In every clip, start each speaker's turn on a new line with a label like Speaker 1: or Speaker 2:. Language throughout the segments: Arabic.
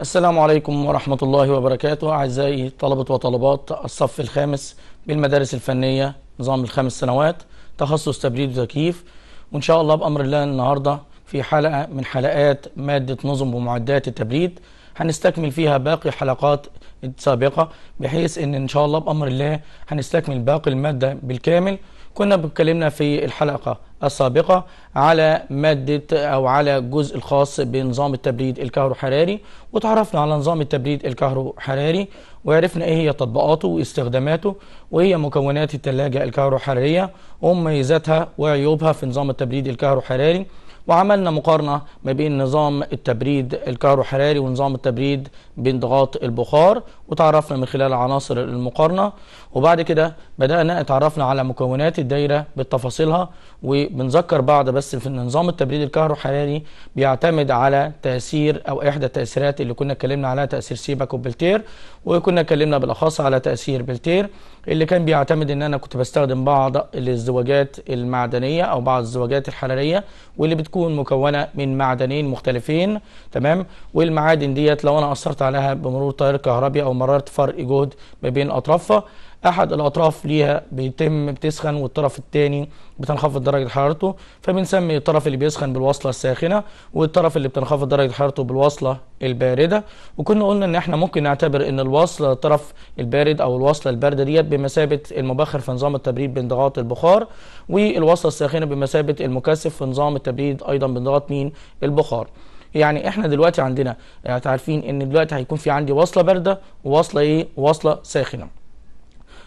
Speaker 1: السلام عليكم ورحمة الله وبركاته أعزائي طلبة وطلبات الصف الخامس بالمدارس الفنية نظام الخمس سنوات تخصص تبريد وتكييف وإن شاء الله بأمر الله النهاردة في حلقة من حلقات مادة نظم ومعدات التبريد هنستكمل فيها باقي حلقات السابقة بحيث إن إن شاء الله بأمر الله هنستكمل باقي المادة بالكامل كنا بتكلمنا في الحلقة السابقة على مادة أو على الجزء الخاص بنظام التبريد الكهروحراري وتعرفنا على نظام التبريد الكهروحراري وعرفنا إيه هي تطبيقاته واستخداماته وإيه هي مكونات الثلاجة الكهروحرارية ومميزاتها وعيوبها في نظام التبريد الكهروحراري وعملنا مقارنة ما بين نظام التبريد الكهروحراري ونظام التبريد بانضغاط البخار وتعرفنا من خلال عناصر المقارنة وبعد كده بدأنا اتعرفنا على مكونات الدايرة بتفاصيلها وبنذكر بعض بس في نظام التبريد الكهروحراري بيعتمد على تأثير أو إحدى التأثيرات اللي كنا اتكلمنا عليها تأثير سيبك وبلتير وكنا اتكلمنا بالأخص على تأثير بلتير اللي كان بيعتمد إن أنا كنت بستخدم بعض الزواجات المعدنية أو بعض الزواجات الحرارية واللي بتكون مكونة من معدنين مختلفين تمام والمعادن ديت لو أنا أثرت عليها بمرور تيار كهربي أو مررت فرق جهد ما بين اطرافها احد الاطراف ليها بيتم بتسخن والطرف الثاني بتنخفض درجه حرارته فبنسمي الطرف اللي بيسخن بالوصله الساخنه والطرف اللي بتنخفض درجه حرارته بالوصله البارده وكنا قلنا ان احنا ممكن نعتبر ان الوصله الطرف البارد او الوصله البارده ديت بمثابه المبخر في نظام التبريد بانضغاط البخار والوصله الساخنه بمثابه المكثف في نظام التبريد ايضا بانضغاط مين البخار يعني احنا دلوقتي عندنا يعني عارفين ان دلوقتي هيكون في عندي وصله بارده ووصله ايه وصله ساخنه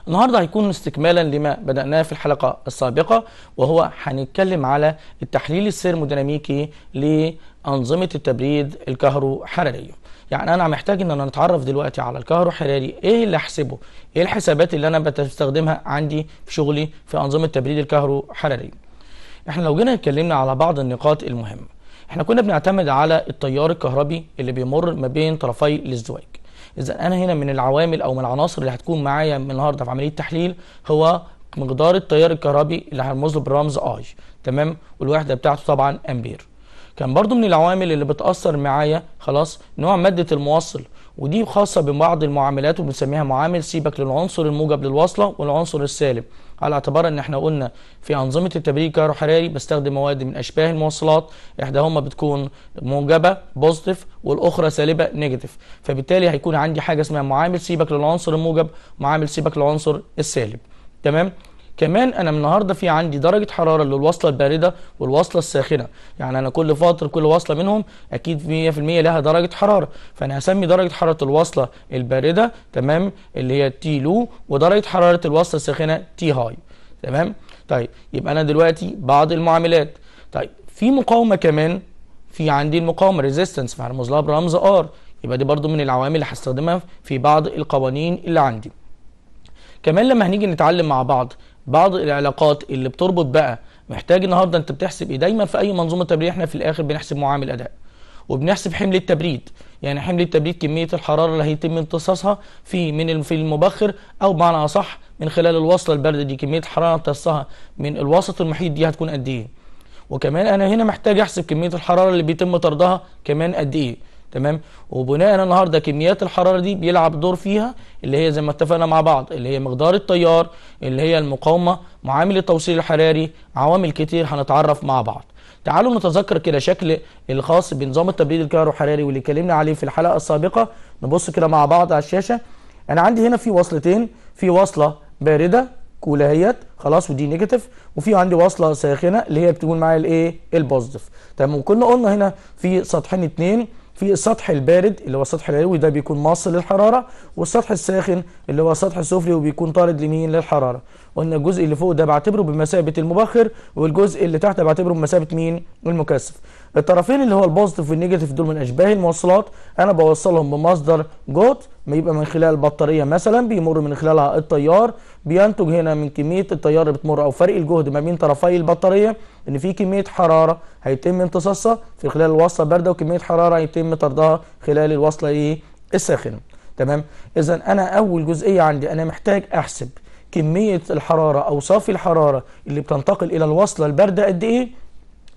Speaker 1: النهارده هيكون استكمالا لما بدأناه في الحلقة السابقة وهو هنتكلم على التحليل السيرموديناميكي لأنظمة التبريد الكهروحرارية يعني انا محتاج ان انا نتعرف دلوقتي على حراري ايه اللي احسبه ايه الحسابات اللي انا بستخدمها عندي في شغلي في أنظمة تبريد حراري احنا لو جينا اتكلمنا على بعض النقاط المهمة احنا كنا بنعتمد على التيار الكهربي اللي بيمر ما بين طرفي الازدواج اذا انا هنا من العوامل او من العناصر اللي هتكون معايا النهارده في عمليه التحليل هو مقدار التيار الكهربي اللي هرمز له برمز اي تمام والوحده بتاعته طبعا امبير كان برضو من العوامل اللي بتاثر معايا خلاص نوع ماده الموصل ودي خاصه ببعض المعاملات وبنسميها معامل سيبك للعنصر الموجب للوصله والعنصر السالب على اعتبار ان احنا قلنا في انظمه التبريد الكهروحراري بستخدم مواد من اشباه الموصلات احداهما بتكون موجبه بوزيتيف والاخرى سالبه نيجاتيف فبالتالي هيكون عندي حاجه اسمها معامل سيبك للعنصر الموجب معامل سيبك للعنصر السالب تمام كمان انا من النهارده في عندي درجه حراره للوصله البارده والوصله الساخنه يعني انا كل فتره كل وصله منهم اكيد 100% لها درجه حراره فانا هسمي درجه حراره الوصله البارده تمام اللي هي تي لو ودرجه حراره الوصله الساخنه تي هاي تمام طيب يبقى انا دلوقتي بعض المعاملات طيب في مقاومه كمان في عندي المقاومه ريزيستنس محرموز لها برمز ار يبقى دي برضو من العوامل اللي هستخدمها في بعض القوانين اللي عندي كمان لما هنيجي نتعلم مع بعض بعض العلاقات اللي بتربط بقى محتاج النهارده انت بتحسب ايه دايما في اي منظومه تبريد احنا في الاخر بنحسب معامل اداء وبنحسب حمل التبريد يعني حمل التبريد كميه الحراره اللي هيتم امتصاصها في من في المبخر او بمعنى اصح من خلال الوصله البارده دي كميه الحراره امتصاصها من الوسط المحيط دي هتكون قد ايه وكمان انا هنا محتاج احسب كميه الحراره اللي بيتم طردها كمان قد ايه تمام وبناء النهارده كميات الحراره دي بيلعب دور فيها اللي هي زي ما اتفقنا مع بعض اللي هي مقدار التيار اللي هي المقاومه معامل التوصيل الحراري عوامل كتير هنتعرف مع بعض تعالوا نتذكر كده شكل الخاص بنظام التبريد الكهروحراري واللي اتكلمنا عليه في الحلقه السابقه نبص كده مع بعض على الشاشه انا عندي هنا في وصلتين في وصله بارده كولا اهيت خلاص ودي نيجاتيف وفي عندي وصله ساخنه اللي هي بتكون معايا الايه البوزيتيف تمام وكنا قلنا هنا في سطحين اتنين في السطح البارد اللي هو السطح العلوي ده بيكون مص للحراره والسطح الساخن اللي هو السطح السفلي وبيكون طارد لمين للحراره قلنا الجزء اللي فوق ده بعتبره بمثابه المبخر والجزء اللي تحت بعتبره بمثابه مين المكثف الطرفين اللي هو البوزيتيف والنيجاتيف دول من اشباه الموصلات انا بوصلهم بمصدر جهد يبقى من خلال البطاريه مثلا بيمر من خلالها التيار بينتج هنا من كميه التيار اللي بتمر او فرق الجهد ما بين طرفي البطاريه ان في كميه حراره هيتم امتصاصها في خلال الوصله بارده وكميه حراره هيتم طردها خلال الوصله ايه الساخنه تمام اذا انا اول جزئيه عندي انا محتاج احسب كميه الحراره او صافي الحراره اللي بتنتقل الى الوصله البارده قد ايه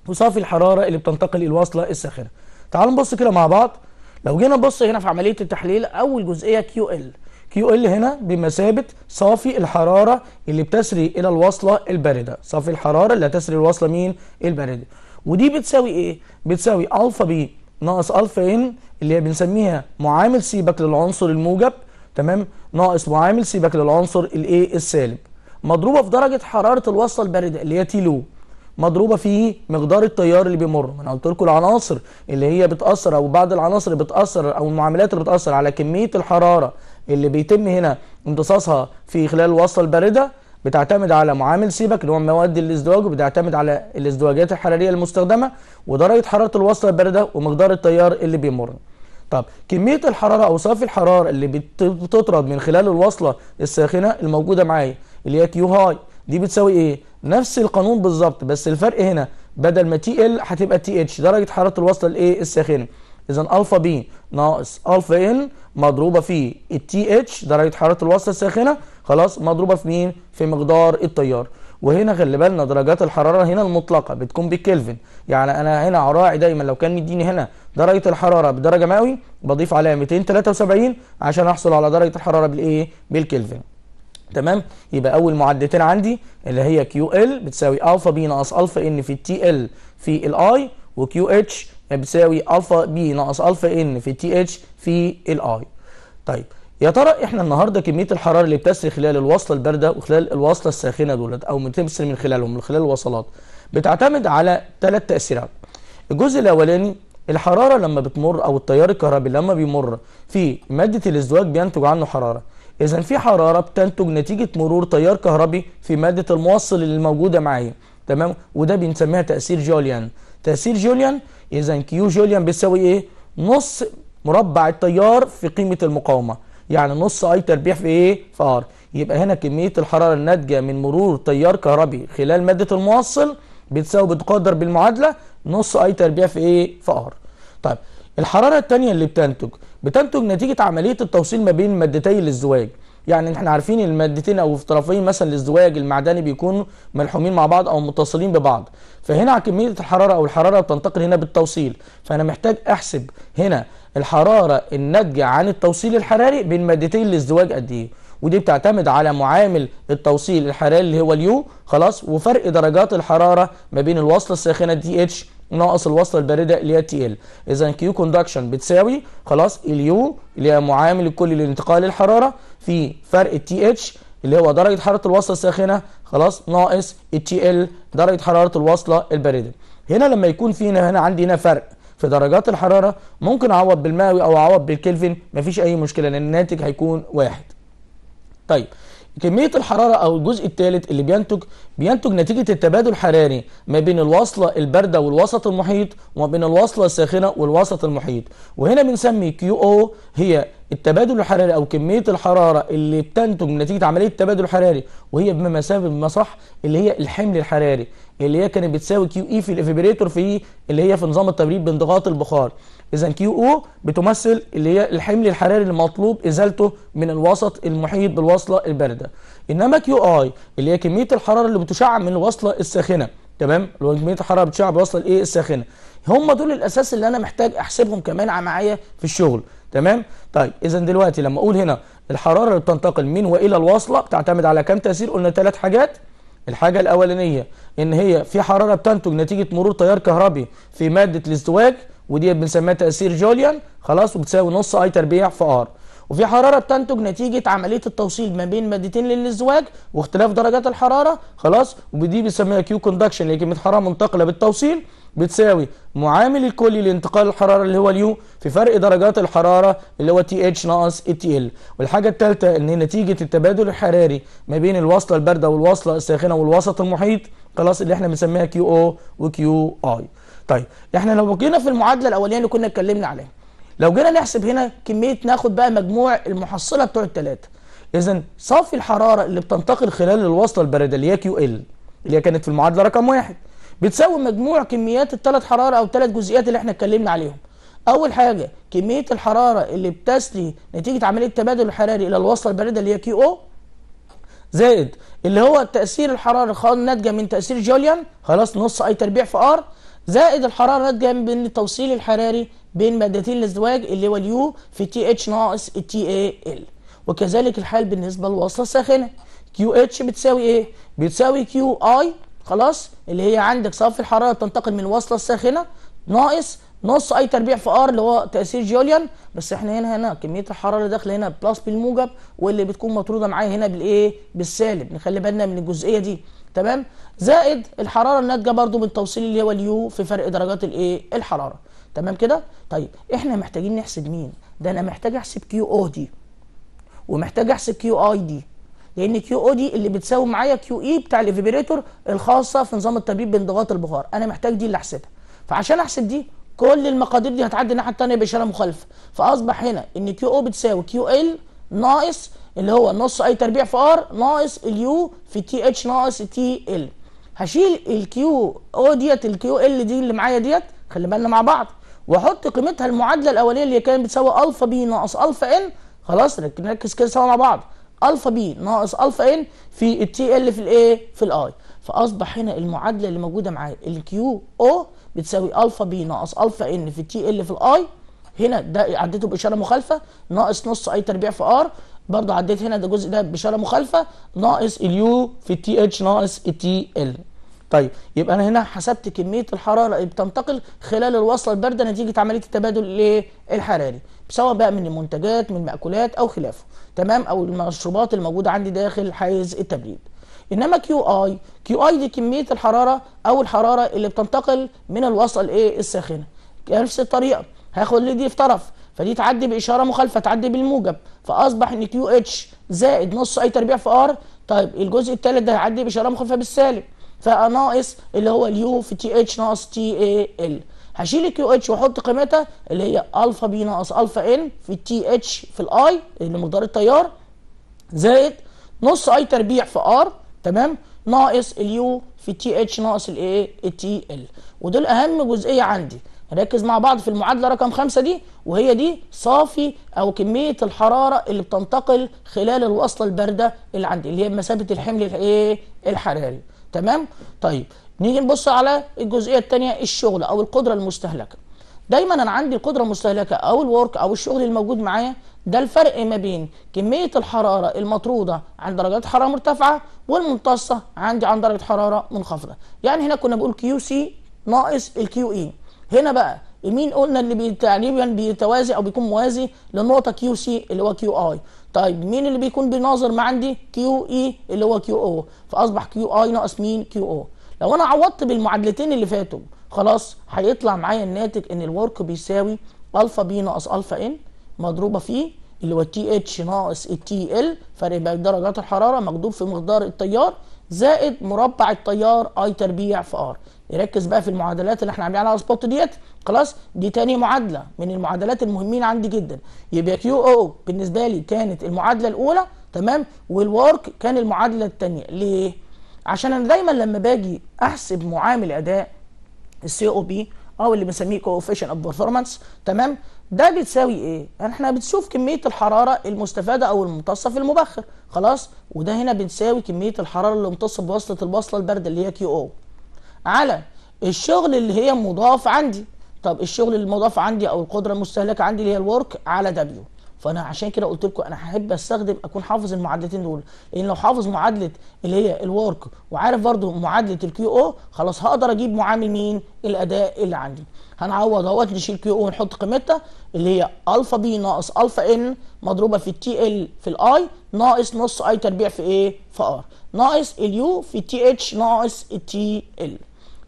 Speaker 1: وصافي الحراره اللي بتنتقل الوصله الساخنه تعالوا نبص كده مع بعض لو جينا نبص هنا في عمليه التحليل اول جزئيه كيو ال كيو ال هنا بمثابه صافي الحراره اللي بتسري الى الوصله البارده صافي الحراره اللي هتسري الوصله مين البارده ودي بتساوي ايه بتساوي الفا بي ناقص الفا ان اللي هي بنسميها معامل سيبك للعنصر الموجب تمام ناقص معامل سيبك للعنصر الايه السالب مضروبه في درجه حراره الوصله البارده اللي هي تي لو مضروبه في مقدار التيار اللي بيمر انا قلت لكم العناصر اللي هي بتاثر او بعض العناصر بتاثر او المعاملات اللي بتاثر على كميه الحراره اللي بيتم هنا امتصاصها في خلال الوصله البارده بتعتمد على معامل سيبك اللي هو مواد الازدواج وبتعتمد على الازدواجات الحراريه المستخدمه ودرجه حراره الوصله البارده ومقدار التيار اللي بيمر طب كميه الحراره او صافي الحراره اللي بتطرد من خلال الوصله الساخنه الموجوده معايا اللي هي كيو هاي دي بتساوي ايه نفس القانون بالظبط بس الفرق هنا بدل ما تي ال هتبقى تي اتش درجه حراره الوصله الايه الساخنه اذا الفا بي ناقص الفا ان مضروبه في التي اتش درجه حراره الوصله الساخنه خلاص مضروبه في مين في مقدار التيار وهنا خلي بالنا درجات الحراره هنا المطلقه بتكون بالكلفن يعني انا هنا هراعي دايما لو كان مديني هنا درجه الحراره بدرجه مئوي بضيف عليها 273 عشان احصل على درجه الحراره بالايه بالكلفن تمام يبقى اول معادلتين عندي اللي هي كيو ال بتساوي الفا بي ناقص الفا ان في التي ال في الاي وكيو اتش بتساوي الفا بي ناقص الفا ان في التي اتش في الاي طيب يا ترى احنا النهارده كميه الحراره اللي بتسري خلال الوصله البارده وخلال الوصله الساخنه دولت او بتسري من خلالهم من خلال الوصلات بتعتمد على ثلاث تاثيرات الجزء الاولاني الحراره لما بتمر او التيار الكهربي لما بيمر في ماده الازدواج بينتج عنه حراره اذا في حراره بتنتج نتيجه مرور تيار كهربي في ماده الموصل اللي موجوده معايا تمام وده بنسميها تاثير جوليان تاثير جوليان اذا كيو جوليان بيساوي ايه نص مربع التيار في قيمه المقاومه يعني نص اي تربيع في ايه في ار يبقى هنا كميه الحراره الناتجه من مرور تيار كهربي خلال ماده الموصل بتساوي بتقدر بالمعادله نص اي تربيع في ايه في ار طيب الحراره الثانيه اللي بتنتج بتنتج نتيجه عمليه التوصيل ما بين مادتي الازدواج يعني احنا عارفين المادتين او في طرفين مثلا الازدواج المعدني بيكونوا ملحومين مع بعض او متصلين ببعض فهنا كميه الحراره او الحراره بتنتقل هنا بالتوصيل فانا محتاج احسب هنا الحراره الناتجه عن التوصيل الحراري بين مادتي الازدواج قد ايه ودي بتعتمد على معامل التوصيل الحراري اللي هو اليو خلاص وفرق درجات الحراره ما بين الوصله الساخنه دي اتش ناقص الوصله البارده اللي هي تي ال اذا كيو كوندكشن بتساوي خلاص اليو اللي هي معامل الكلي لانتقال الحراره في فرق التي اتش اللي هو درجه حراره الوصله الساخنه خلاص ناقص التي ال درجه حراره الوصله البارده هنا لما يكون فينا هنا عندي هنا فرق في درجات الحراره ممكن اعوض بالمئوي او اعوض بالكلفن مفيش اي مشكله لان الناتج هيكون واحد طيب كميه الحراره او الجزء الثالث اللي بينتج بينتج نتيجه التبادل الحراري ما بين الوصله البارده والوسط المحيط وما بين الوصله الساخنه والوسط المحيط وهنا بنسمي كيو او هي التبادل الحراري او كميه الحراره اللي بتنتج نتيجه عمليه التبادل الحراري وهي بمثابه المصح اللي هي الحمل الحراري اللي هي كانت بتساوي كيو اي في الإيفيبريتور في إيه؟ اللي هي في نظام التبريد بانضغاط البخار اذا كيو او بتمثل اللي هي الحمل الحراري المطلوب ازالته من الوسط المحيط بالوصله البارده انما كيو اي اللي هي كميه الحراره اللي بتشع من الوصله الساخنه تمام اللي هو كميه الحراره بتشع بالوصله الايه الساخنه هم دول الاساس اللي انا محتاج احسبهم كمان معايا في الشغل تمام طيب اذا دلوقتي لما اقول هنا الحراره اللي بتنتقل من والى الوصله بتعتمد على كم تاثير قلنا ثلاث حاجات الحاجة الأولانية إن هي في حرارة بتنتج نتيجة مرور تيار كهربي في مادة الازدواج ودي بنسميها تاثير جوليان خلاص وبتساوي نص اي تربيع في ار وفي حراره بتنتج نتيجه عمليه التوصيل ما بين مادتين للازواج واختلاف درجات الحراره خلاص ودي بنسميها كيو كوندكشن اللي كميه حراره منتقله بالتوصيل بتساوي معامل الكلي لانتقال الحراره اللي هو اليو في فرق درجات الحراره اللي هو تي اتش ناقص تي ال والحاجه الثالثه ان نتيجه التبادل الحراري ما بين الوصله البارده والوصله الساخنه والوسط المحيط خلاص اللي احنا بنسميها كيو او وكيو اي طيب احنا لو جينا في المعادله الاولانيه اللي كنا اتكلمنا عليها لو جينا نحسب هنا كميه ناخد بقى مجموع المحصله بتوع الثلاثه اذا صافي الحراره اللي بتنتقل خلال الوصله البارده اللي هي كيو ال اللي هي كانت في المعادله رقم واحد بتساوي مجموع كميات الثلاث حراره او الثلاث جزئيات اللي احنا اتكلمنا عليهم اول حاجه كميه الحراره اللي بتسري نتيجه عمليه التبادل الحراري الى الوصله البارده اللي هي كيو او زائد اللي هو تاثير الحراره الناتجه ناتجه من تاثير جوليان خلاص نص اي تربيع في ار زائد الحرارة جنب ان التوصيل الحراري بين مادتين الازدواج اللي هو اليو في تي اتش ناقص تي اي ال وكذلك الحال بالنسبة للوصلة الساخنة كيو اتش بتساوي ايه؟ بتساوي كيو اي خلاص اللي هي عندك صافي الحرارة تنتقل من الوصلة الساخنة ناقص نص اي تربيع في ار اللي هو تاثير جوليان بس احنا هنا هنا كميه الحراره اللي داخله هنا بلس بالموجب واللي بتكون مطروده معايا هنا بالايه بالسالب نخلي بالنا من الجزئيه دي تمام زائد الحراره الناتجه برضو من توصيل اللي هو اليو في فرق درجات الايه الحراره تمام كده طيب احنا محتاجين نحسب مين ده انا محتاج احسب كيو او دي ومحتاج احسب كيو اي دي لان كيو او دي اللي بتساوي معايا كيو اي بتاع الافيبريتور الخاصه في نظام التبريد بانضغاط البخار انا محتاج دي اللي احسبها فعشان احسب دي كل المقادير دي هتعدي الناحيه الثانيه باشاره مخالفه فاصبح هنا ان كيو او بتساوي كيو ال ناقص اللي هو نص اي تربيع في ار ناقص اليو في تي اتش ناقص تي ال هشيل الكيو او ديت الكيو ال دي اللي معايا ديت خلي بالنا مع بعض واحط قيمتها المعادله الاوليه اللي كانت بتساوي الفا بي ناقص الفا ان خلاص نركز كده سوا مع بعض الفا بي ناقص الفا ان في التي ال في الايه في الاي فاصبح هنا المعادله اللي موجوده معايا الكيو او بتساوي الفا بي ناقص الفا ان في التي ال في الاي هنا ده عديته باشاره مخالفه ناقص نص اي تربيع في ار برضه عديت هنا ده الجزء ده بشاره مخالفة ناقص اليو في التي اتش ناقص التي ال طيب يبقى انا هنا حسبت كميه الحراره اللي بتنتقل خلال الوصله البارده نتيجه عمليه التبادل الايه الحراري سواء بقى من المنتجات من المأكولات او خلافه تمام او المشروبات الموجوده عندي داخل حيز التبريد انما كيو اي كيو اي دي كميه الحراره او الحراره اللي بتنتقل من الوصله الايه الساخنه نفس الطريقه هاخد ليه دي في طرف فدي تعدي باشاره مخالفه تعدي بالموجب فاصبح ان كيو اتش زائد نص اي تربيع في ار طيب الجزء الثالث ده هيعدي باشاره مخالفه بالسالب فناقص اللي هو اليو في تي اتش ناقص تي اي ال هشيل الكيو اتش واحط قيمتها اللي هي الفا بي ناقص الفا ان في تي اتش في الاي اللي مقدار التيار زائد نص اي تربيع في ار تمام ناقص اليو في تي اتش ناقص الايه التي ال ودول اهم جزئيه عندي نركز مع بعض في المعادلة رقم خمسة دي وهي دي صافي أو كمية الحرارة اللي بتنتقل خلال الوصلة الباردة اللي عندي اللي هي مسافة الحمل إيه؟ الحراري تمام؟ طيب نيجي نبص على الجزئية الثانية الشغل أو القدرة المستهلكة دايما أنا عندي القدرة المستهلكة أو الورك أو الشغل الموجود معايا ده الفرق ما بين كمية الحرارة المطرودة عند درجات حرارة مرتفعة والممتصة عندي عند درجة حرارة منخفضة يعني هنا كنا بنقول كيو سي ناقص الكيو اي هنا بقى مين قلنا اللي بي تقريبا بيتوازي او بيكون موازي للنقطه كيو سي اللي هو كيو اي طيب مين اللي بيكون بيناظر ما عندي كيو اي e اللي هو كيو او فاصبح كيو اي ناقص مين كيو او لو انا عوضت بالمعادلتين اللي فاتوا خلاص هيطلع معايا الناتج ان الورك بيساوي الفا بي ناقص الفا ان مضروبه في اللي هو تي اتش ناقص التي ال فرق بين درجات الحراره مقدور في مقدار التيار زائد مربع التيار اي تربيع في ار يركز بقى في المعادلات اللي احنا عاملين عليها سبوت ديت خلاص دي تاني معادله من المعادلات المهمين عندي جدا يبقى كيو او بالنسبه لي كانت المعادله الاولى تمام والورك كان المعادله الثانيه ليه عشان انا دايما لما باجي احسب معامل اداء السي او بي او اللي بنسميه كوفيشن اوف بيرفورمانس تمام ده بتساوي ايه يعني احنا بنشوف كميه الحراره المستفاده او الممتصه في المبخر خلاص وده هنا بتساوي كميه الحراره اللي امتصت بواسطه البصله البارده اللي هي كيو او على الشغل اللي هي مضاف عندي طب الشغل المضاف عندي او القدره المستهلكه عندي اللي هي الورك على دبليو فانا عشان كده قلت لكم انا هحب استخدم اكون حافظ المعادلتين دول لان لو حافظ معادله اللي هي الورك وعارف برده معادله الكيو او خلاص هقدر اجيب معامل مين الاداء اللي عندي هنعوض اهوت نشيل كيو او ونحط قيمتها اللي هي الفا بي ناقص الفا ان مضروبه في التي ال في الاي ناقص نص اي تربيع في ايه في ار ناقص اليو في تي اتش ناقص التي ال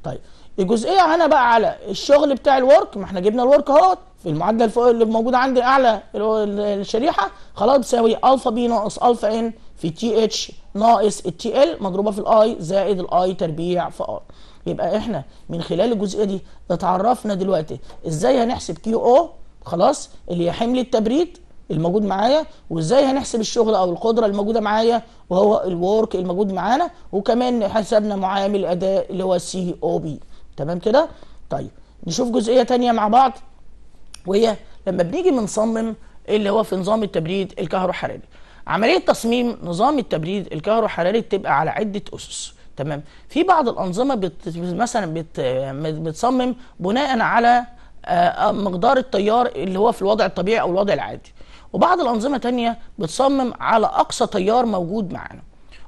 Speaker 1: طيب الجزئيه هنا بقى على الشغل بتاع الورك ما احنا جبنا الورك اهوت في المعادله اللي موجوده عند اعلى الشريحه خلاص بتساوي الفا بي ناقص الفا ان في تي اتش ناقص التي ال مضروبه في الاي زائد الاي تربيع في ار يبقى احنا من خلال الجزئيه دي اتعرفنا دلوقتي ازاي هنحسب كيو او خلاص اللي هي حمل التبريد الموجود معايا وازاي هنحسب الشغل او القدره الموجوده معايا وهو الورك الموجود معانا وكمان حسبنا معامل اداء اللي هو سي او بي تمام كده طيب نشوف جزئيه ثانيه مع بعض وهي لما بنيجي بنصمم اللي هو في نظام التبريد الكهروحراري عمليه تصميم نظام التبريد الكهروحراري بتبقى على عده اسس تمام في بعض الانظمه بت مثلا بت بتصمم بناء على آه، آه، مقدار التيار اللي هو في الوضع الطبيعي او الوضع العادي وبعض الانظمه تانية بتصمم على اقصى تيار موجود معانا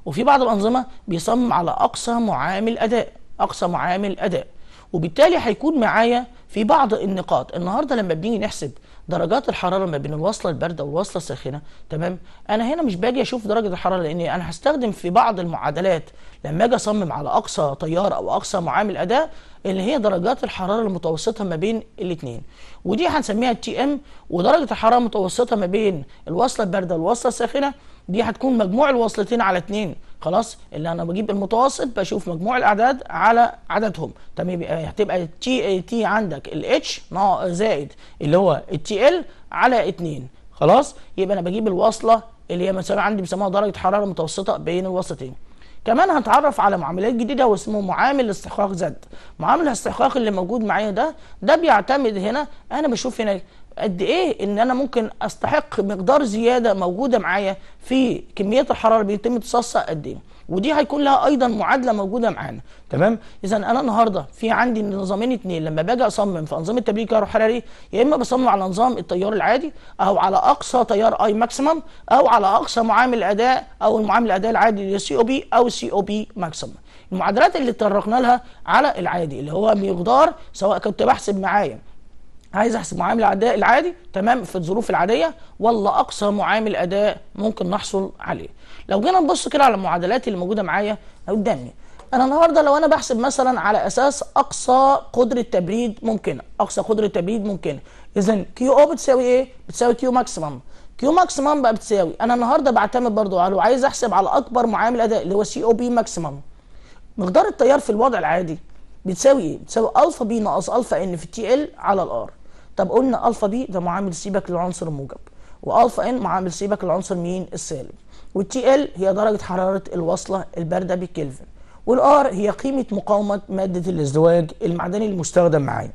Speaker 1: وفي بعض الانظمه بيصمم على اقصى معامل اداء اقصى معامل اداء وبالتالي هيكون معايا في بعض النقاط النهارده لما بنيجي نحسب درجات الحراره ما بين الوصله البارده والوصله الساخنه تمام انا هنا مش باجي اشوف درجه الحراره لان انا هستخدم في بعض المعادلات لما اجي اصمم على اقصى تيار او اقصى معامل اداء اللي هي درجات الحراره المتوسطه ما بين الاثنين ودي هنسميها تي ام ودرجه الحراره المتوسطه ما بين الوصله البارده والوصله الساخنه دي هتكون مجموع الوصلتين على اتنين خلاص اللي انا بجيب المتوسط بشوف مجموع الاعداد على عددهم تمام هتبقى تي تي عندك الاتش زائد اللي هو التي ال على اتنين خلاص يبقى انا بجيب الوصله اللي هي مثلا عندي بيسموها درجه حراره متوسطه بين الوصلتين كمان هنتعرف على معاملات جديده واسمه معامل استحقاق زد معامل الاستحقاق اللي موجود معايا ده ده بيعتمد هنا انا بشوف هنا قد ايه ان انا ممكن استحق مقدار زياده موجوده معايا في كميه الحراره بيتم امتصاصها قد ايه ودي هيكون لها ايضا معادله موجوده معانا تمام اذا انا النهارده في عندي نظامين اتنين لما باجي اصمم في انظمه تبريد كهرباء حراري يا اما بصمم على نظام التيار العادي او على اقصى تيار اي ماكسيمم او على اقصى معامل اداء او المعامل الاداء العادي سي او بي او سي او بي ماكسيمم المعادلات اللي اتطرقنا لها على العادي اللي هو مقدار سواء كنت بحسب معايا عايز احسب معامل الاداء العادي تمام في الظروف العاديه ولا اقصى معامل اداء ممكن نحصل عليه لو جينا نبص كده على المعادلات اللي موجوده معايا قدامي انا النهارده لو انا بحسب مثلا على اساس اقصى قدره تبريد ممكنه اقصى قدره تبريد ممكنه اذا كيو او بتساوي ايه بتساوي كيو ماكسيمم كيو ماكسيمم بقى بتساوي انا النهارده بعتمد برضو على عايز احسب على اكبر معامل اداء اللي هو سي او بي ماكسيمم مقدار التيار في الوضع العادي بتساوي ايه بتساوي الفا بي ناقص الفا ان في تي ال على الار طب قلنا الفا بي ده معامل سيبك للعنصر الموجب والفا ان معامل سيبك للعنصر مين السالب والتي ال هي درجة حرارة الوصلة الباردة بالكلفن والار هي قيمة مقاومة مادة الازدواج المعدني المستخدم معايا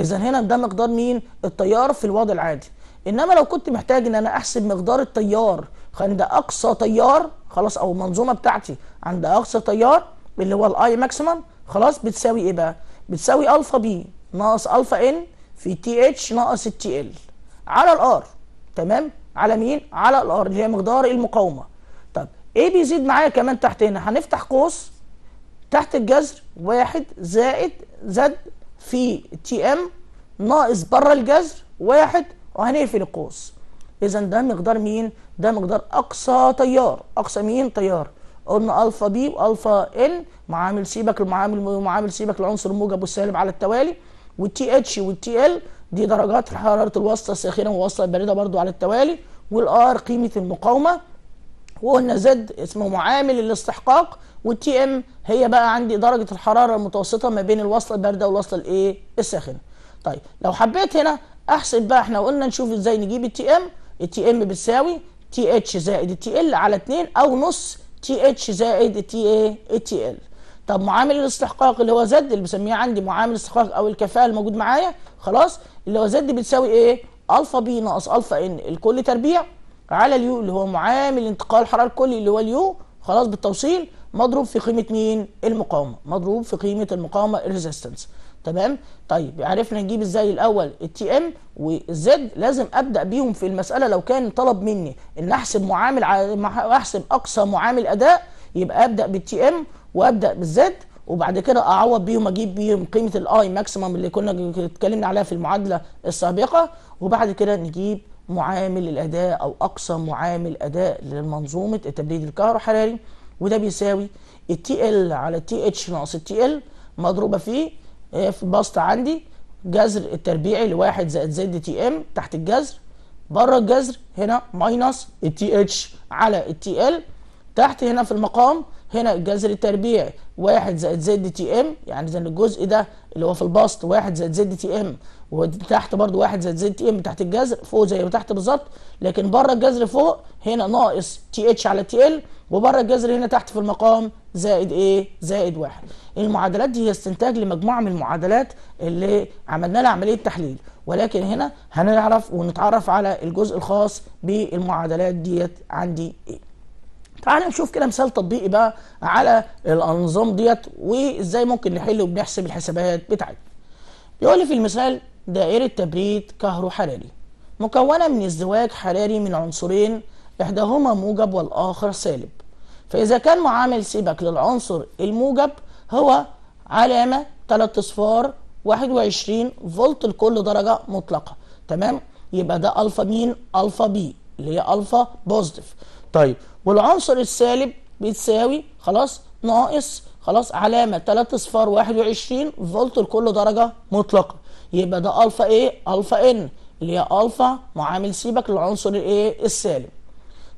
Speaker 1: اذا هنا ده مقدار مين التيار في الوضع العادي انما لو كنت محتاج ان انا احسب مقدار التيار عند اقصى تيار خلاص او المنظومه بتاعتي عند اقصى تيار اللي هو الاي ماكسيمم خلاص بتساوي ايه بقى بتساوي الفا بي ناقص الفا ان في تي اتش ناقص التي ال على الار تمام على مين على الار اللي هي مقدار المقاومه ايه بيزيد معايا كمان تحت هنا هنفتح قوس تحت الجذر واحد زائد زد في تي ام ناقص بره الجذر واحد وهنقفل القوس اذا ده مقدار مين ده مقدار اقصى تيار اقصى مين تيار قلنا الفا بي والفا ان معامل سيبك المعامل معامل سيبك العنصر الموجب والسالب على التوالي والتي اتش والتي ال دي درجات حراره الوسطى الساخنه والوسطى البارده برضو على التوالي والار قيمه المقاومه وقلنا زد اسمه معامل الاستحقاق والتي ام هي بقى عندي درجه الحراره المتوسطه ما بين الوصله البارده والوصله الايه الساخنه طيب لو حبيت هنا احسب بقى احنا قلنا نشوف ازاي نجيب التي ام التي ام بتساوي تي اتش زائد التي ال على 2 او نص تي اتش زائد التي ايه تي ال طب معامل الاستحقاق اللي هو زد اللي بسميه عندي معامل الاستحقاق او الكفاءه الموجود معايا خلاص اللي هو زد بتساوي ايه الفا بي ناقص الفا ان الكل تربيع على اليو اللي هو معامل انتقال الحراره الكلي اللي هو اليو خلاص بالتوصيل مضروب في قيمه مين المقاومه مضروب في قيمه المقاومه الريزيستنس تمام طيب عرفنا نجيب ازاي الاول التي ام والزد لازم ابدا بيهم في المساله لو كان طلب مني ان احسب معامل احسب اقصى معامل اداء يبقى ابدا بالتي ام وابدا بالزد وبعد كده اعوض بيهم اجيب بيهم قيمه الاي ماكسيمم اللي كنا اتكلمنا عليها في المعادله السابقه وبعد كده نجيب معامل الاداء او اقصى معامل اداء لمنظومه التبريد الكهروحراري وده بيساوي التي ال على تي اتش ناقص التي ال مضروبه في آه، في البسط عندي جذر التربيعي لواحد زائد زد تي ام تحت الجذر بره الجذر هنا ماينس التي اتش على التي ال تحت هنا في المقام هنا الجذر التربيعي واحد زائد زد تي ام يعني اذا الجزء ده اللي هو في البسط واحد زائد زد تي ام وتحت برضو واحد زائد زد ام تحت الجذر فوق زي ما تحت بالظبط لكن بره الجذر فوق هنا ناقص تي اتش على تي ال وبره الجذر هنا تحت في المقام زائد ايه زائد واحد المعادلات دي هي استنتاج لمجموعه من المعادلات اللي عملنا لها عمليه تحليل ولكن هنا هنعرف ونتعرف على الجزء الخاص بالمعادلات ديت عندي ايه تعالى نشوف كده مثال تطبيقي بقى على الانظام ديت وازاي ممكن نحل وبنحسب الحسابات بتاعتنا يقول لي في المثال دائرة تبريد كهرو حراري مكونة من ازدواج حراري من عنصرين إحداهما موجب والآخر سالب فإذا كان معامل سيبك للعنصر الموجب هو علامة 3 أصفار 21 فولت لكل درجة مطلقة تمام يبقى ده ألفا مين ألفا بي اللي هي ألفا بوزيتيف طيب والعنصر السالب بتساوي خلاص ناقص خلاص علامة 3 أصفار 21 فولت لكل درجة مطلقة يبقى ده الفا ايه الفا ان اللي هي الفا معامل سيبك للعنصر الايه السالب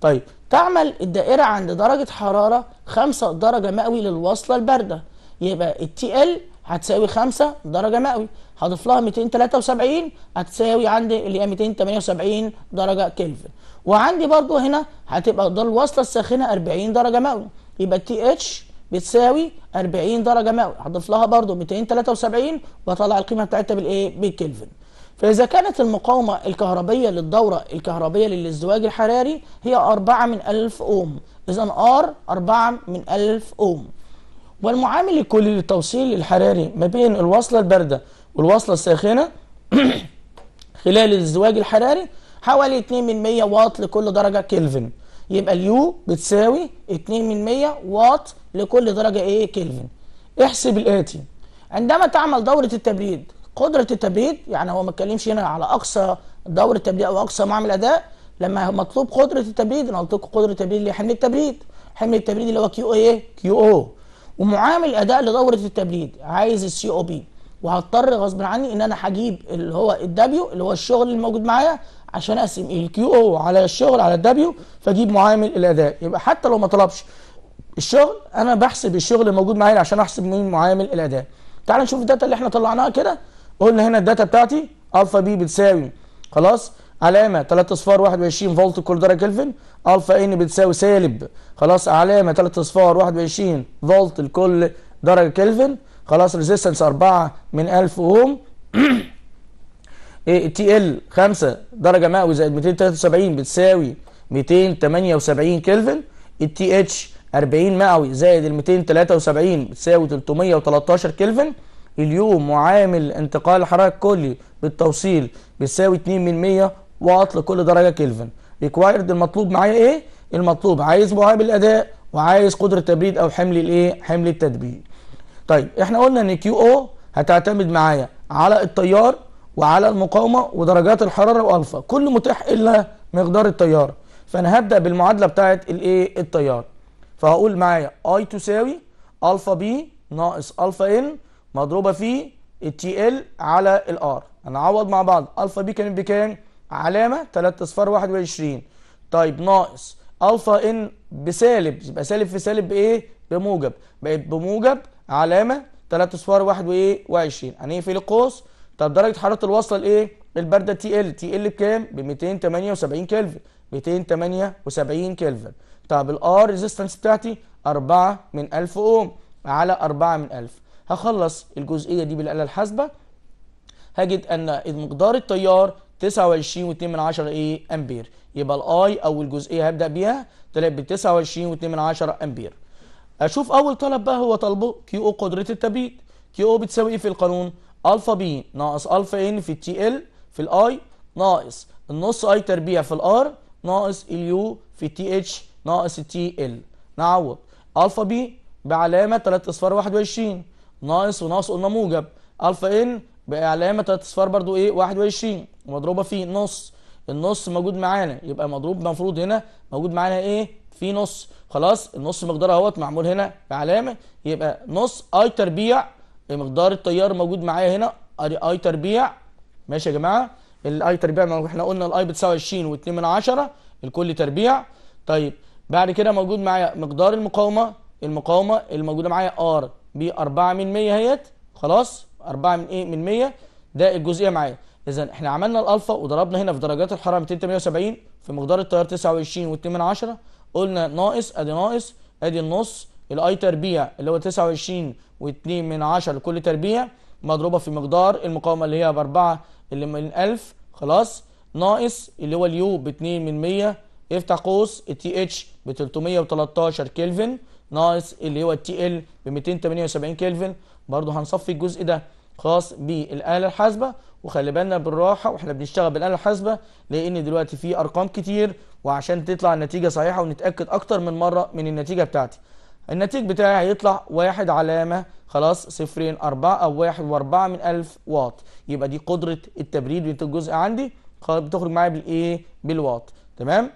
Speaker 1: طيب تعمل الدائره عند درجه حراره 5 درجه مئوي للوصله البارده يبقى التي ال هتساوي 5 درجه مئوي هضيف لها 273 هتساوي عندي اللي هي 278 درجه كلفن وعندي برضو هنا هتبقى ده الوصله الساخنه 40 درجه مئوي يبقى تي اتش بتساوي 40 درجه مئويه هضيف لها برضو 273 واطلع القيمه بتاعتها بالايه بالكلفن فإذا كانت المقاومة الكهربية للدورة الكهربية للازدواج الحراري هي 4 من 1000 أوم إذا R 4 من 1000 أوم والمعامل الكلي للتوصيل الحراري ما بين الوصلة الباردة والوصلة الساخنة خلال الازدواج الحراري حوالي 2 من 100 واط لكل درجة كلفن يبقى اليو بتساوي 2 من 100 واط لكل درجه ايه كلفن احسب الاتي عندما تعمل دوره التبريد قدره التبريد يعني هو ما اتكلمش هنا على اقصى دوره تبريد او اقصى معمل اداء لما مطلوب قدره التبريد انا قلت لكم قدره التبريد اللي هي حمل التبريد حمل التبريد اللي هو كيو ايه كيو او ومعامل اداء لدوره التبريد عايز السي او بي وهضطر غصب عني ان انا هجيب اللي هو الدبليو اللي هو الشغل الموجود معايا عشان اقسم الكيو او على الشغل على الدبليو فاجيب معامل الاداء يبقى حتى لو ما طلبش الشغل انا بحسب الشغل الموجود معايا عشان احسب مين معامل الاداء تعال نشوف الداتا اللي احنا طلعناها كده قلنا هنا الداتا بتاعتي الفا بي بتساوي خلاص علامه 3 اصفار 21 فولت كل درجه كلفن الفا ان بتساوي سالب خلاص علامه 3 اصفار 21 فولت لكل درجه كلفن خلاص ريزيستنس 4 من 1000 اوم تي ال 5 درجه مئوي زائد 273 بتساوي 278 كلفن التي اتش 40 مئوي زائد ال 273 بتساوي 313 كلفن اليوم معامل انتقال الحراره الكلي بالتوصيل بتساوي 2 من 100 واط كل درجه كلفن ريكوايرد المطلوب معايا ايه المطلوب عايز معامل الاداء وعايز قدره تبريد او حمل الايه حمل التدبير طيب احنا قلنا ان كيو او هتعتمد معايا على التيار وعلى المقاومه ودرجات الحراره والفا كل متاح الا مقدار التيار فانا هبدا بالمعادله بتاعه الايه التيار فهقول معايا اي تساوي الفا بي ناقص الفا ان مضروبه في التي ال على الار هنعوض مع بعض الفا بي كانت بكام علامه 3 اصفار 21 طيب ناقص الفا ان بسالب يبقى سالب في سالب بايه بموجب بقت بموجب علامه 3 اصفار 1 وايه 20 يعني هنقفل إيه القوس طب درجه حراره الوصله لايه البارده تي ال تي ال بكام ب 278 كلفن 278 كلفن طب الار ريزيستنس بتاعتي 4 من 1000 اوم على 4 من 1000 هخلص الجزئيه دي بالاله الحاسبه هجد ان مقدار التيار 29.2 ايه امبير يبقى الاي اول جزئيه هبدا بيها طلعت ب 29.2 امبير اشوف اول طلب بقى هو طلبه كيو او قدره التبريد كيو او بتساوي ايه في القانون الفا بي ناقص الفا ان في التي ال في الاي ناقص النص اي تربيع في الار ناقص اليو في تي اتش ناقص التي ال نعوض الفا بي بعلامه 3 اصفار 21 ناقص وناقص قلنا موجب الفا ان بعلامه 3 اصفار برضو ايه 21 ومضروبه في نص النص موجود معانا يبقى مضروب مفروض هنا موجود معانا ايه في نص خلاص النص مقدار اهوت معمول هنا بعلامه يبقى نص اي تربيع مقدار التيار موجود معايا هنا اي تربيع ماشي يا جماعه الاي تربيع ما احنا قلنا الاي بتساوي 20 و2 من 10 الكل تربيع طيب بعد كده موجود معايا مقدار المقاومه المقاومه الموجوده معايا ار ب 4 من 100 اهيت خلاص 4 من ايه من 100 ده الجزئيه معايا اذا احنا عملنا الالفا وضربنا هنا في درجات الحراره 278 في مقدار التيار 29 و2 من 10 قلنا ناقص ادي ناقص ادي النص الاي تربيع اللي هو 29 و2 من 10 لكل تربيع مضروبه في مقدار المقاومه اللي هي ب 4 اللي من 1000 خلاص ناقص اللي هو اليو ب 2 من 100 افتح قوس التي اتش ب 313 كلفن ناقص اللي هو التي ال ب 278 كلفن برضه هنصفي الجزء ده خاص بالاله الحاسبه وخلي بالنا بالراحه واحنا بنشتغل بالاله الحاسبه لان دلوقتي في ارقام كتير وعشان تطلع النتيجه صحيحه ونتاكد اكتر من مره من النتيجه بتاعتي النتيج بتاعي هيطلع واحد علامة خلاص صفرين أربعة أو واحد وأربعة من ألف واط يبقى دي قدرة التبريد بنت الجزء عندي بتخرج معايا بالإيه بالواط تمام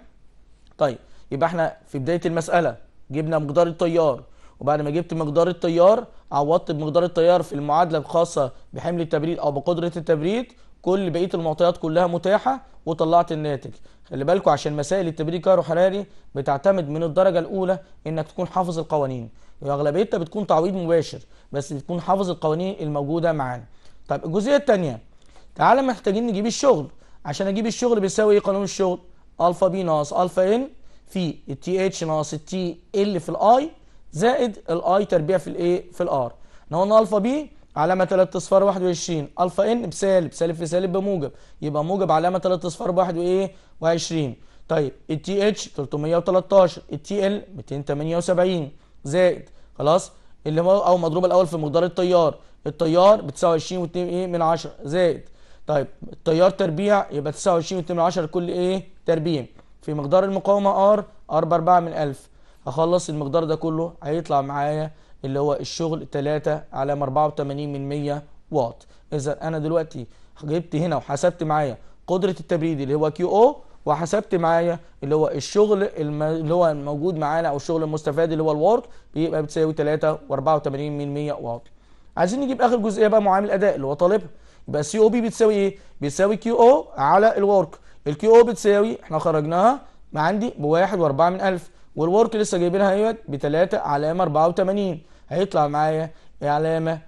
Speaker 1: طيب يبقى احنا في بداية المسألة جبنا مقدار التيار وبعد ما جبت مقدار التيار عوضت بمقدار التيار في المعادلة الخاصة بحمل التبريد أو بقدرة التبريد كل بقيه المعطيات كلها متاحه وطلعت الناتج خلي بالكوا عشان مسائل التبريد حراري بتعتمد من الدرجه الاولى انك تكون حافظ القوانين واغلبيتها بتكون تعويض مباشر بس بتكون حافظ القوانين الموجوده معانا طب الجزئيه الثانيه تعالى محتاجين نجيب الشغل عشان اجيب الشغل بيساوي ايه قانون الشغل الفا بي ناقص الفا ان في التي اتش ناقص التي ال في الاي زائد الاي تربيع في الايه في الار لو الفا بي علامه 3 اصفار 21 الفا ان بسالب سالب في سالب بموجب يبقى موجب علامه 3 اصفار بواحد وايه و20 طيب التي اتش 313 التي ال 278 زائد خلاص اللي هو او مضروب الاول في مقدار التيار التيار ب 29 و2 ايه من 10 زائد طيب التيار تربيع يبقى 29 و2 من 10 كل ايه تربيع في مقدار المقاومه ار ار 4 4 من 1000 هخلص المقدار ده كله هيطلع معايا اللي هو الشغل 3 على 84 من 100 واط اذا انا دلوقتي جبت هنا وحسبت معايا قدره التبريد اللي هو كيو او وحسبت معايا اللي هو الشغل اللي هو الموجود معانا او الشغل المستفاد اللي هو الورك بيبقى بتساوي 3 و84 من 100 واط عايزين نجيب اخر جزئيه بقى معامل اداء اللي هو طالبها يبقى سي او بي بتساوي ايه بتساوي كيو او على الورك الكيو او بتساوي احنا خرجناها ما عندي و4 من 1000 والورك لسه جايبينها ايوه ب 3 علامه 84 هيطلع معايا علامه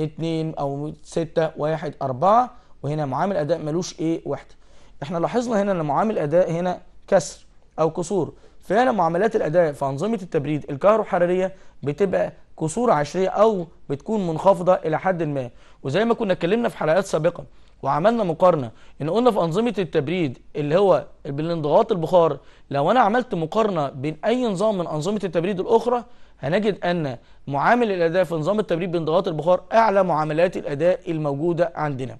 Speaker 1: 2 او 6 1 4 وهنا معامل اداء ملوش ايه وحده احنا لاحظنا هنا ان معامل اداء هنا كسر او كسور فهنا معاملات الاداء في انظمه التبريد الكهروحراريه بتبقى كسور عشريه او بتكون منخفضه الى حد ما وزي ما كنا اتكلمنا في حلقات سابقه وعملنا مقارنه ان قلنا في انظمه التبريد اللي هو بالانضغاط البخار لو انا عملت مقارنه بين اي نظام من انظمه التبريد الاخرى هنجد ان معامل الاداء في نظام التبريد بانضغاط البخار اعلى معاملات الاداء الموجوده عندنا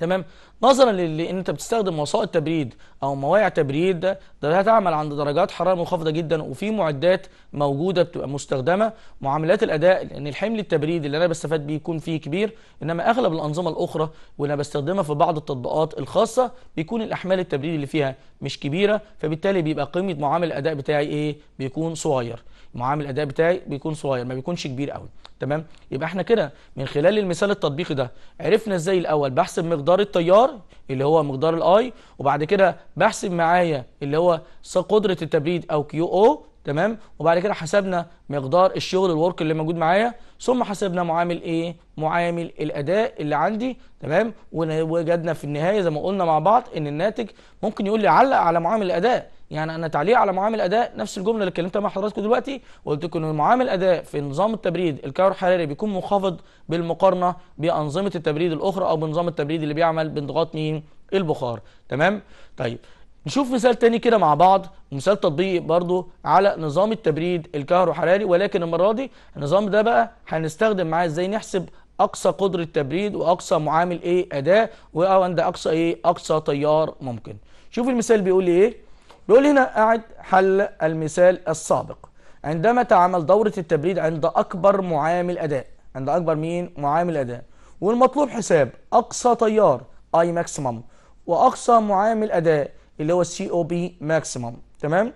Speaker 1: تمام نظرا لان انت بتستخدم وسائط تبريد او مواقع تبريد ده ده هتعمل عند درجات حراره منخفضه جدا وفي معدات موجوده بتبقى مستخدمه معاملات الاداء لان الحمل التبريد اللي انا بستفاد بيه يكون فيه كبير انما اغلب الانظمه الاخرى واللي انا بستخدمها في بعض التطبيقات الخاصه بيكون الاحمال التبريد اللي فيها مش كبيره فبالتالي بيبقى قيمه معامل الاداء بتاعي ايه بيكون صغير معامل الاداء بتاعي بيكون صغير ما بيكونش كبير قوي تمام يبقى احنا كده من خلال المثال التطبيقي ده عرفنا ازاي الاول بحسب مقدار التيار اللي هو مقدار الاي وبعد كده بحسب معايا اللي هو قدره التبريد او كيو او تمام وبعد كده حسبنا مقدار الشغل الورك اللي موجود معايا ثم حسبنا معامل ايه معامل الاداء اللي عندي تمام ووجدنا في النهايه زي ما قلنا مع بعض ان الناتج ممكن يقول لي علق على معامل الاداء يعني انا تعليق على معامل اداء نفس الجمله اللي اتكلمت مع حضراتكم دلوقتي وقلت لكم ان معامل اداء في نظام التبريد الحراري بيكون منخفض بالمقارنه بانظمه التبريد الاخرى او بنظام التبريد اللي بيعمل بانضغاط مين البخار تمام طيب نشوف مثال تاني كده مع بعض مثال تطبيقي برضو على نظام التبريد حراري ولكن المره دي النظام ده بقى هنستخدم معاه ازاي نحسب اقصى قدره تبريد واقصى معامل ايه اداء عند اقصى ايه اقصى تيار ممكن شوف المثال بيقول لي ايه بيقول هنا قاعد حل المثال السابق عندما تعمل دورة التبريد عند أكبر معامل أداء عند أكبر مين معامل أداء والمطلوب حساب أقصى تيار أي ماكسيمم وأقصى معامل أداء اللي هو السي أو بي ماكسيمم تمام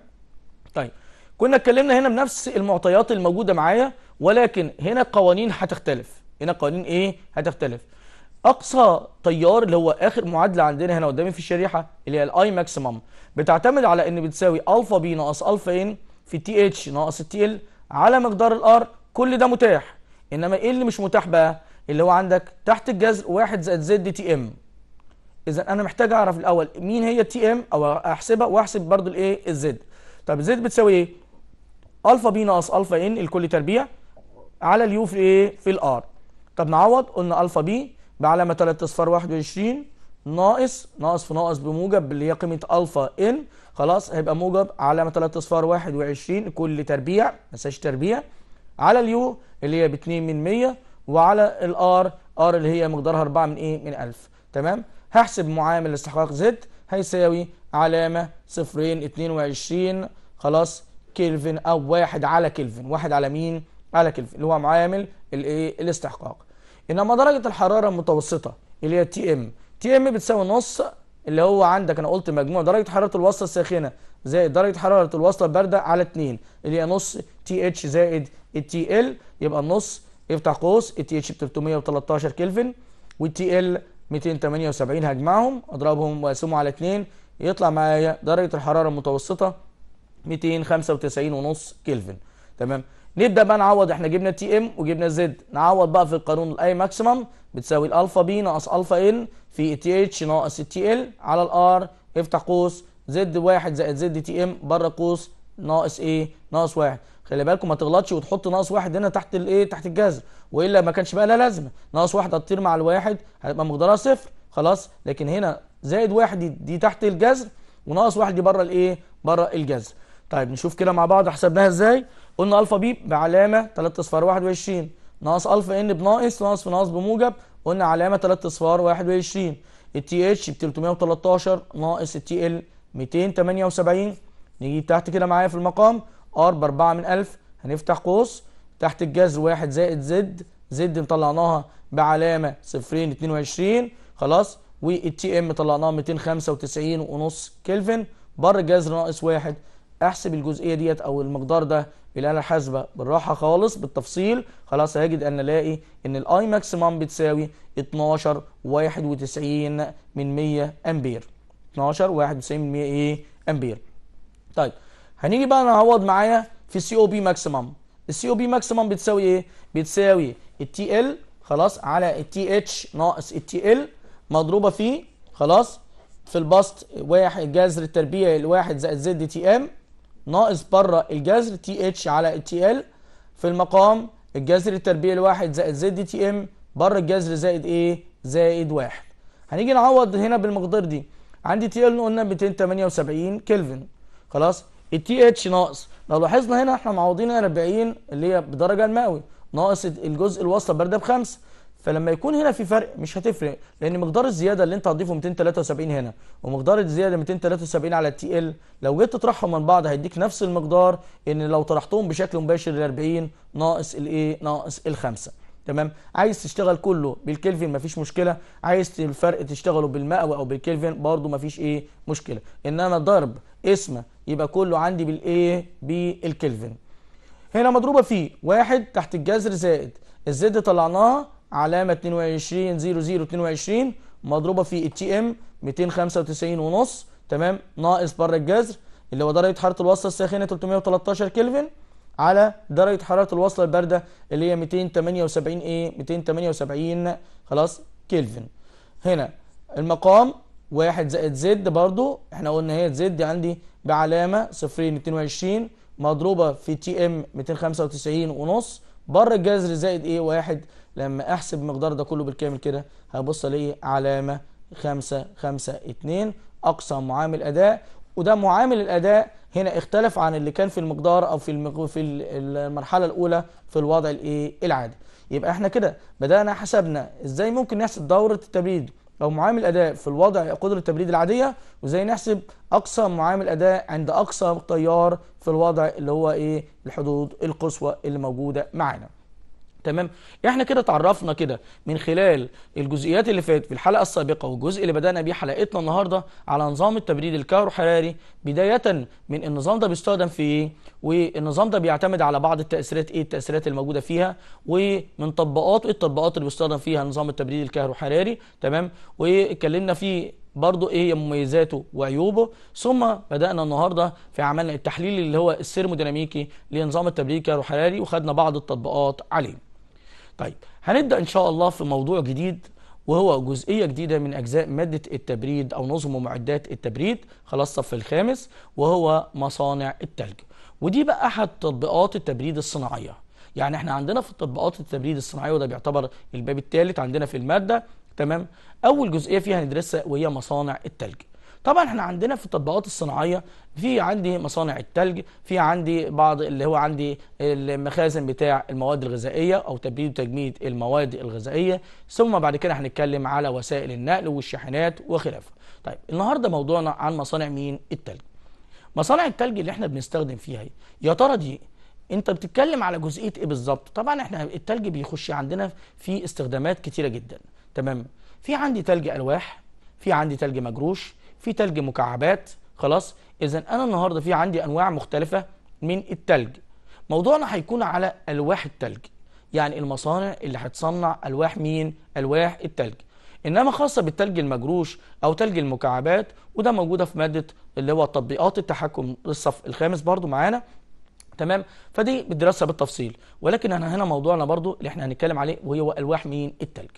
Speaker 1: طيب كنا اتكلمنا هنا بنفس المعطيات الموجودة معايا ولكن هنا القوانين هتختلف هنا القوانين إيه هتختلف اقصى تيار اللي هو اخر معادله عندنا هنا قدامي في الشريحه اللي هي الاي ماكسيمم بتعتمد على ان بتساوي الفا بي ناقص الفا ان في تي اتش ناقص التي ال على مقدار الار كل ده متاح انما ايه اللي مش متاح بقى اللي هو عندك تحت الجذر 1 زائد زد تي ام اذا انا محتاج اعرف الاول مين هي التي ام او احسبها واحسب برضو الايه الزد طب الزد بتساوي ايه الفا بي ناقص الفا ان الكل تربيع على اليو في ايه في الار طب نعوض قلنا الفا بي بعلامه 3 اصفار 21 ناقص ناقص في ناقص بموجب اللي هي قيمه الفا ان خلاص هيبقى موجب علامه 3 اصفار 21 كل تربيع ما تنساش تربيع على اليو اللي هي ب 2 من 100 وعلى الار ار اللي هي مقدارها 4 من ايه من 1000 تمام هحسب معامل الاستحقاق زد هيساوي علامه 22 خلاص كلفن او 1 على كلفن 1 على مين على كلفن اللي هو معامل الايه الاستحقاق انما درجه الحراره المتوسطه اللي هي تي ام تي ام بتساوي نص اللي هو عندك انا قلت مجموع درجه حراره الوصله الساخنه زائد درجه حراره الوصله البارده على 2 اللي هي نص تي اتش زائد التي ال يبقى النص افتح قوس التي اتش ب 313 كلفن والتي ال 278 هجمعهم اضربهم واقسمهم على 2 يطلع معايا درجه الحراره المتوسطه 295.5 كلفن تمام نبدا بقى نعوض احنا جبنا تي ام وجبنا زد نعوض بقى في القانون الاي ماكسيمم بتساوي الالفا بي ناقص الفا ان في تي اتش ناقص تي ال على الار افتح قوس زد واحد زائد زد تي ام بره قوس ناقص ايه ناقص واحد خلي بالكم ما تغلطش وتحط ناقص واحد هنا تحت الايه تحت الجذر والا ما كانش بقى لا لازمه ناقص واحد هتطير مع الواحد هتبقى مقدارها صفر خلاص لكن هنا زائد واحد دي, دي تحت الجذر وناقص واحد دي بره الايه بره الجذر طيب نشوف كده مع بعض حسبناها ازاي قلنا الفا بي بعلامه 3 اصفار 21 ناقص الفا ان بناقص ناقص في ناقص بموجب قلنا علامه 3 اصفار 21 التي اتش ب 313 ناقص التي ال 278 نيجي تحت كده معايا في المقام ار ب 4 من 1000 هنفتح قوس تحت الجذر 1 زائد زد زد طلعناها بعلامه صفرين 22 خلاص والتي ام طلعناها 295 ونص كلفن بر الجذر ناقص 1 احسب الجزئيه ديت او المقدار ده بالاله الحاسبه بالراحه خالص بالتفصيل خلاص هجد ان الاقي ان الاي ماكسيمم بتساوي 12 91 من 100 امبير 12 91 من 100 ايه امبير طيب هنيجي بقى نعوض معايا في السي او بي ماكسيمم السي او بي ماكسيمم بتساوي ايه بتساوي التي ال خلاص على التي اتش ناقص التي ال مضروبه في خلاص في البسط واحد جذر التربيع الواحد زائد زد تي ام ناقص بره الجذر تي اتش على تي ال في المقام الجذر التربيعي الواحد زائد زد تي ام بره الجذر زائد ايه زائد واحد هنيجي نعوض هنا بالمقدار دي عندي تي ال قلنا 278 كلفن خلاص التي اتش ناقص لو لاحظنا هنا احنا معوضين 40 اللي هي بدرجه المئوي ناقص الجزء الوسط بارده بخمسه فلما يكون هنا في فرق مش هتفرق لان مقدار الزياده اللي انت هتضيفه 273 هنا ومقدار الزياده 273 على التي ال لو جيت تطرحهم من بعض هيديك نفس المقدار ان لو طرحتهم بشكل مباشر ال 40 ناقص الايه ناقص الخمسه تمام عايز تشتغل كله بالكلفن مفيش مشكله عايز الفرق تشتغله بالمئوي او بالكلفن برضه مفيش ايه مشكله انما ضرب اسمه يبقى كله عندي بالايه بالكلفن هنا مضروبه فيه واحد تحت الجذر زائد الزد طلعناها علامة 22 22 مضروبة في التي ام 295 ونص تمام ناقص بر الجذر اللي هو درجة حرارة الوصلة الساخنة 313 كلفن على درجة حرارة الوصلة الباردة اللي هي 278 ايه 278 خلاص كلفن هنا المقام واحد زائد زد برضو احنا قلنا هي زد عندي بعلامة صفرين 22 مضروبة في تي ام 295 ونص بر الجذر زائد ايه واحد لما احسب المقدار ده كله بالكامل كده هبص الاقي علامه 5 5 2 اقصى معامل اداء وده معامل الاداء هنا اختلف عن اللي كان في المقدار او في في المرحله الاولى في الوضع الايه العادي يبقى احنا كده بدانا حسبنا ازاي ممكن نحسب دوره التبريد او معامل اداء في الوضع قدره التبريد العاديه وازاي نحسب اقصى معامل اداء عند اقصى تيار في الوضع اللي هو ايه الحدود القصوى اللي موجوده معانا تمام احنا كده تعرفنا كده من خلال الجزئيات اللي فاتت في الحلقه السابقه والجزء اللي بدانا بيه حلقتنا النهارده على نظام التبريد الكهروحراري بدايه من النظام ده بيستخدم في ايه والنظام ده بيعتمد على بعض التاثيرات ايه التاثيرات الموجوده فيها ومن تطبيقات التطبيقات إيه اللي بيستخدم فيها نظام التبريد الكهروحراري تمام واتكلمنا فيه برضه ايه مميزاته وعيوبه ثم بدانا النهارده في عملنا التحليل اللي هو السيرموديناميكي لنظام التبريد الكهروحراري وخدنا بعض التطبيقات عليه طيب هنبدأ إن شاء الله في موضوع جديد وهو جزئية جديدة من أجزاء مادة التبريد أو نظم ومعدات التبريد خلاص الصف الخامس وهو مصانع التلج ودي بقى أحد تطبيقات التبريد الصناعية يعني احنا عندنا في التطبيقات التبريد الصناعية وده بيعتبر الباب الثالث عندنا في المادة تمام أول جزئية فيها هندرسها وهي مصانع التلج طبعا احنا عندنا في التطبيقات الصناعيه في عندي مصانع التلج في عندي بعض اللي هو عندي المخازن بتاع المواد الغذائيه او تبريد وتجميد المواد الغذائيه ثم بعد كده هنتكلم على وسائل النقل والشاحنات وخلافه طيب النهارده موضوعنا عن مصانع مين التلج مصانع التلج اللي احنا بنستخدم فيها يا ترى دي انت بتتكلم على جزئيه ايه بالظبط طبعا احنا التلج بيخش عندنا في استخدامات كتيره جدا تمام في عندي تلج الواح في عندي تلج مجروش في تلج مكعبات خلاص اذا انا النهارده في عندي انواع مختلفه من التلج موضوعنا هيكون على الواح التلج يعني المصانع اللي هتصنع الواح مين الواح التلج انما خاصه بالتلج المجروش او تلج المكعبات وده موجوده في ماده اللي هو تطبيقات التحكم للصف الخامس برضو معانا تمام فدي بالدراسه بالتفصيل ولكن احنا هنا موضوعنا برضو اللي احنا هنتكلم عليه وهو الواح مين التلج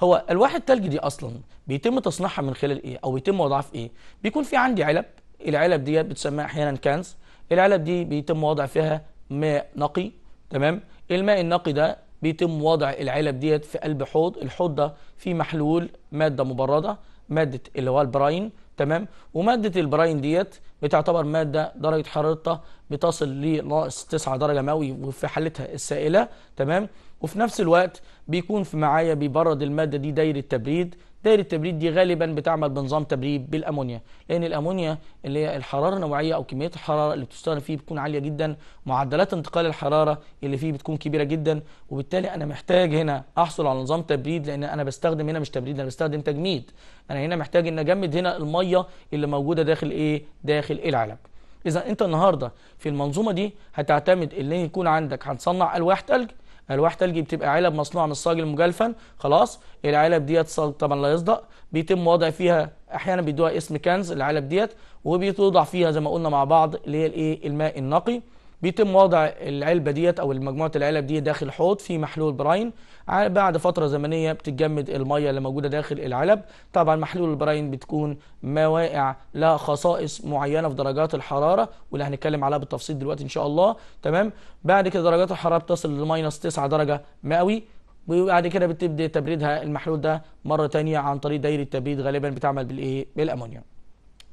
Speaker 1: هو الواح التلج دي اصلا بيتم تصنيعها من خلال ايه او بيتم وضعها في ايه بيكون في عندي علب العلب دي بتسمى احيانا كنز العلب دي بيتم وضع فيها ماء نقي تمام الماء النقي ده بيتم وضع العلب ديت في قلب حوض الحوض ده فيه محلول ماده مبرده ماده اللي هو البراين تمام وماده البراين ديت بتعتبر ماده درجه حرارتها بتصل لناقص 9 درجه مئوي وفي حالتها السائله تمام وفي نفس الوقت بيكون في معايا بيبرد الماده دي دايره تبريد دايره التبريد دي غالبا بتعمل بنظام تبريد بالامونيا لان الامونيا اللي هي الحراره النوعيه او كميه الحراره اللي بتستخدم فيه بتكون عاليه جدا معدلات انتقال الحراره اللي فيه بتكون كبيره جدا وبالتالي انا محتاج هنا احصل على نظام تبريد لان انا بستخدم هنا مش تبريد انا بستخدم تجميد انا هنا محتاج ان اجمد هنا الميه اللي موجوده داخل ايه داخل إيه العلب اذا انت النهارده في المنظومه دي هتعتمد ان يكون عندك هنصنع الواح ثلج الواح تلجي بتبقى علب مصنوعه من الصاج المجلفن خلاص العلب ديت صاج طبعا لا يصدق بيتم وضع فيها احيانا بيدوها اسم كنز العلب ديت وبيتوضع فيها زي ما قلنا مع بعض اللي هي الايه الماء النقي بيتم وضع العلبه ديت او مجموعه العلب دي داخل حوض في محلول براين بعد فتره زمنيه بتتجمد الميه اللي موجوده داخل العلب طبعا محلول البراين بتكون موائع لها خصائص معينه في درجات الحراره واللي هنتكلم عليها بالتفصيل دلوقتي ان شاء الله تمام بعد كده درجات الحراره بتصل لماينس 9 درجه مئوي وبعد كده بتبدا تبريدها المحلول ده مره ثانيه عن طريق دايره تبريد غالبا بتعمل بالايه بالامونيا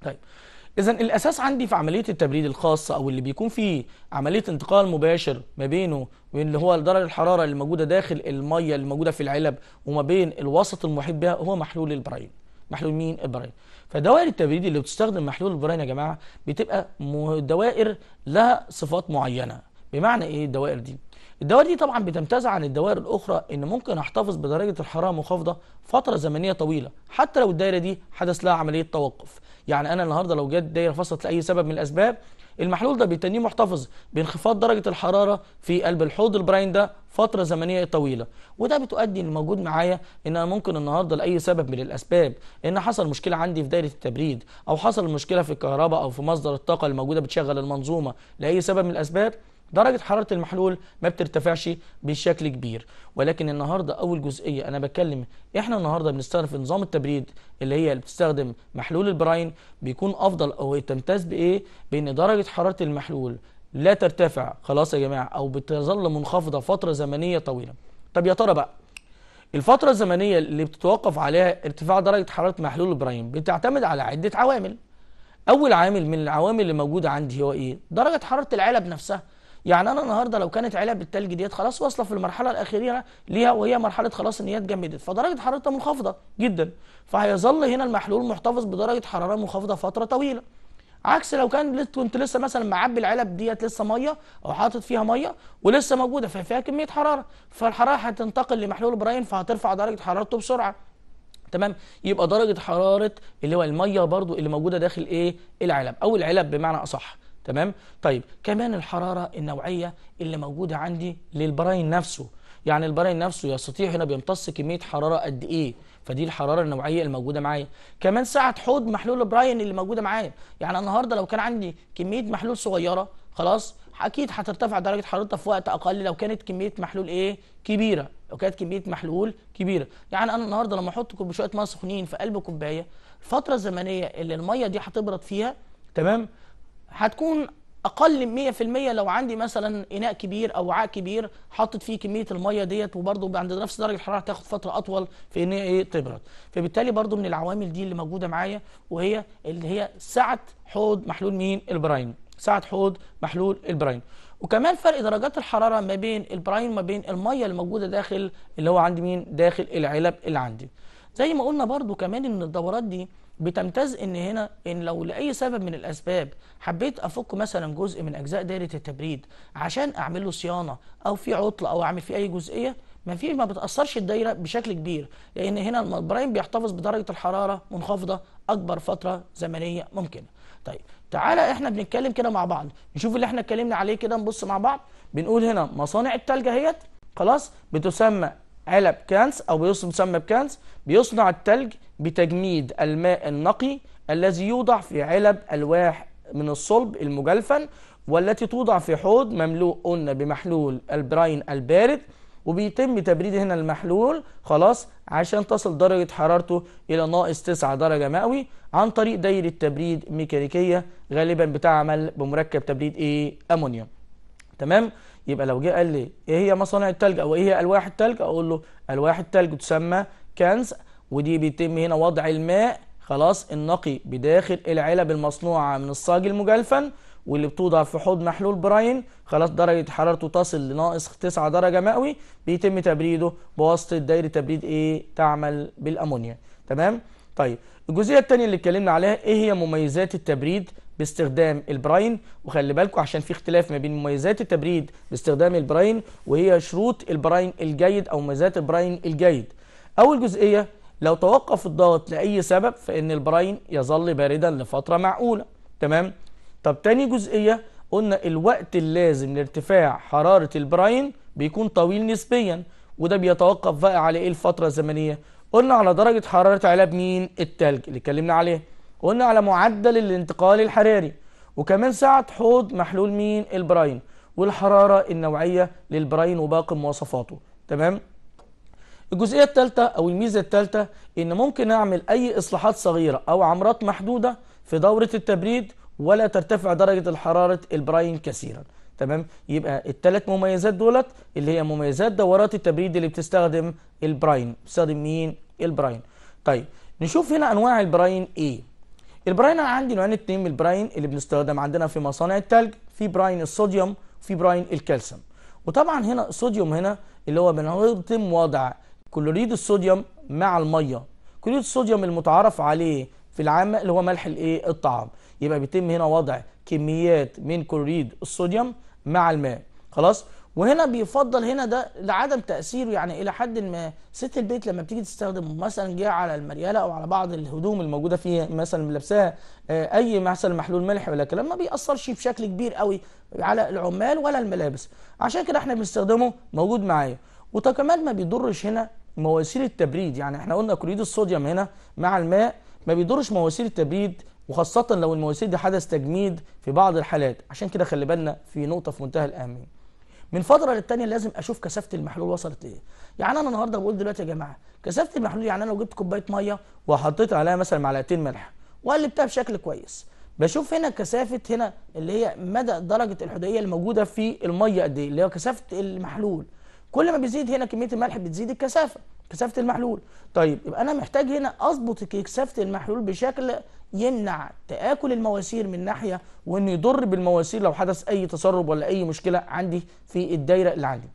Speaker 1: طيب اذا الاساس عندي في عمليه التبريد الخاصه او اللي بيكون فيه عمليه انتقال مباشر ما بينه وبين اللي هو درجه الحراره اللي موجوده داخل الميه اللي موجوده في العلب وما بين الوسط المحيط بها هو محلول البراين محلول مين البراين فدوائر التبريد اللي بتستخدم محلول البراين يا جماعه بتبقى دوائر لها صفات معينه بمعنى ايه الدوائر دي الدوائر دي طبعا بتمتاز عن الدوائر الاخرى ان ممكن احتفظ بدرجه الحراره المنخفضه فتره زمنيه طويله حتى لو الدايره دي حدث لها عمليه توقف يعني انا النهارده لو جت دايره فصلت لاي سبب من الاسباب المحلول ده بيتنيه محتفظ بانخفاض درجه الحراره في قلب الحوض البراين ده فتره زمنيه طويله وده بتؤدي الموجود معايا ان انا ممكن النهارده لاي سبب من الاسباب ان حصل مشكله عندي في دايره التبريد او حصل مشكله في الكهرباء او في مصدر الطاقه الموجوده بتشغل المنظومه لاي سبب من الاسباب درجة حرارة المحلول ما بترتفعش بشكل كبير ولكن النهاردة أول جزئية أنا بتكلم إحنا النهاردة بنستخدم في نظام التبريد اللي هي اللي بتستخدم محلول البراين بيكون أفضل أو تمتاز بإيه بإن درجة حرارة المحلول لا ترتفع خلاص يا جماعة أو بتظل منخفضة فترة زمنية طويلة طب يا ترى بقى الفترة الزمنية اللي بتتوقف عليها ارتفاع درجة حرارة محلول البراين بتعتمد على عدة عوامل أول عامل من العوامل اللي موجودة عندي هو إيه؟ درجة حرارة العلب نفسها يعني انا النهارده لو كانت علب التلج ديت خلاص واصله في المرحله الاخيره ليها وهي مرحله خلاص ان هي اتجمدت فدرجه حرارتها منخفضه جدا فهيظل هنا المحلول محتفظ بدرجه حراره منخفضه فتره طويله عكس لو كان كنت لسه مثلا معبي العلب ديت لسه ميه او حاطط فيها ميه ولسه موجوده ففيها كميه حراره فالحراره هتنتقل لمحلول براين فهترفع درجه حرارته بسرعه تمام يبقى درجه حراره اللي هو الميه برضو اللي موجوده داخل ايه العلب او العلب بمعنى اصح تمام طيب كمان الحرارة النوعية اللي موجودة عندي للبراين نفسه يعني البراين نفسه يستطيع هنا بيمتص كمية حرارة قد إيه فدي الحرارة النوعية الموجودة معايا كمان سعة حوض محلول البراين اللي موجودة معايا يعني النهاردة لو كان عندي كمية محلول صغيرة خلاص اكيد هترتفع درجه حرارتها في وقت اقل لو كانت كميه محلول ايه كبيره لو كانت كميه محلول كبيره يعني انا النهارده لما احط شويه ماء سخنين في قلب كوبايه الفتره الزمنيه اللي الميه دي هتبرد فيها تمام هتكون اقل من 100% لو عندي مثلا اناء كبير او وعاء كبير حاطط فيه كميه الميه ديت وبرده عند نفس درجه الحراره هتاخد فتره اطول في ان هي ايه تبرد فبالتالي برده من العوامل دي اللي موجوده معايا وهي اللي هي سعه حوض محلول مين البراين سعه حوض محلول البراين وكمان فرق درجات الحراره ما بين البراين وما بين الميه اللي موجوده داخل اللي هو عندي مين داخل العلب اللي عندي زي ما قلنا برده كمان ان الدورات دي بتمتاز ان هنا ان لو لاي سبب من الاسباب حبيت افك مثلا جزء من اجزاء دايره التبريد عشان اعمل له صيانه او في عطله او اعمل فيه اي جزئيه ما في ما بتاثرش الدايره بشكل كبير لان هنا البرايم بيحتفظ بدرجه الحراره منخفضه اكبر فتره زمنيه ممكنه طيب تعالى احنا بنتكلم كده مع بعض نشوف اللي احنا اتكلمنا عليه كده نبص مع بعض بنقول هنا مصانع التلج اهيت خلاص بتسمى علب كانس او بيسمى بكانس بيصنع التلج بتجميد الماء النقي الذي يوضع في علب ألواح من الصلب المجلفن والتي توضع في حوض مملوء قلنا بمحلول البراين البارد وبيتم تبريد هنا المحلول خلاص عشان تصل درجة حرارته إلى ناقص 9 درجة مئوي عن طريق دايرة تبريد ميكانيكية غالبا بتعمل بمركب تبريد إيه أمونيا تمام يبقى لو جه قال لي إيه هي مصانع التلج أو إيه هي ألواح التلج أقول له ألواح التلج تسمى كنز ودي بيتم هنا وضع الماء خلاص النقي بداخل العلب المصنوعة من الصاج المجلفن واللي بتوضع في حوض محلول براين خلاص درجة حرارته تصل لناقص 9 درجة مئوي بيتم تبريده بواسطة دايرة تبريد ايه تعمل بالأمونيا تمام طيب الجزئية الثانية اللي اتكلمنا عليها ايه هي مميزات التبريد باستخدام البراين وخلي بالكم عشان في اختلاف ما بين مميزات التبريد باستخدام البراين وهي شروط البراين الجيد او مميزات البراين الجيد اول جزئية لو توقف الضغط لأي سبب فإن البراين يظل باردا لفترة معقولة تمام طب تاني جزئية قلنا الوقت اللازم لارتفاع حرارة البراين بيكون طويل نسبيا وده بيتوقف بقى على ايه الفترة الزمنية قلنا على درجة حرارة علب مين التلج اللي اتكلمنا عليه قلنا على معدل الانتقال الحراري وكمان ساعة حوض محلول مين البراين والحرارة النوعية للبراين وباقي مواصفاته تمام الجزئية الثالثة أو الميزة الثالثة إن ممكن أعمل أي إصلاحات صغيرة أو عمرات محدودة في دورة التبريد ولا ترتفع درجة الحرارة البراين كثيرا تمام يبقى الثلاث مميزات دولت اللي هي مميزات دورات التبريد اللي بتستخدم البراين بتستخدم مين البراين طيب نشوف هنا أنواع البراين إيه البراين أنا عندي نوعين اتنين من البراين اللي بنستخدم عندنا في مصانع التلج في براين الصوديوم في براين الكالسيوم وطبعا هنا الصوديوم هنا اللي هو بنتم وضع كلوريد الصوديوم مع الميه كلوريد الصوديوم المتعارف عليه في العامه اللي هو ملح الايه الطعام يبقى بيتم هنا وضع كميات من كلوريد الصوديوم مع الماء خلاص وهنا بيفضل هنا ده لعدم تاثيره يعني الى حد ما ست البيت لما بتيجي تستخدم مثلا جه على المرياله او على بعض الهدوم الموجوده فيها مثلا لابساها آه، اي مثلا محلول ملح ولا كلام ما بيأثرش بشكل كبير قوي على العمال ولا الملابس عشان كده احنا بنستخدمه موجود معايا وكمان ما بيضرش هنا مواسير التبريد يعني احنا قلنا كلوريد الصوديوم هنا مع الماء ما بيضرش مواسير التبريد وخاصة لو المواسير دي حدث تجميد في بعض الحالات عشان كده خلي بالنا في نقطة في منتهى الأهمية من فترة للتانية لازم أشوف كثافة المحلول وصلت إيه يعني أنا النهاردة بقول دلوقتي يا جماعة كثافة المحلول يعني أنا لو جبت كوباية مية وحطيت عليها مثلا معلقتين ملح وقلبتها بشكل كويس بشوف هنا كثافة هنا اللي هي مدى درجة الحدائية الموجودة في المية قد إيه اللي هي كثافة المحلول كل ما بيزيد هنا كميه الملح بتزيد الكثافه كثافه المحلول طيب يبقى انا محتاج هنا اظبط كثافه المحلول بشكل يمنع تاكل المواسير من ناحيه وانه يضر بالمواسير لو حدث اي تسرب ولا اي مشكله عندي في الدايره اللي عندي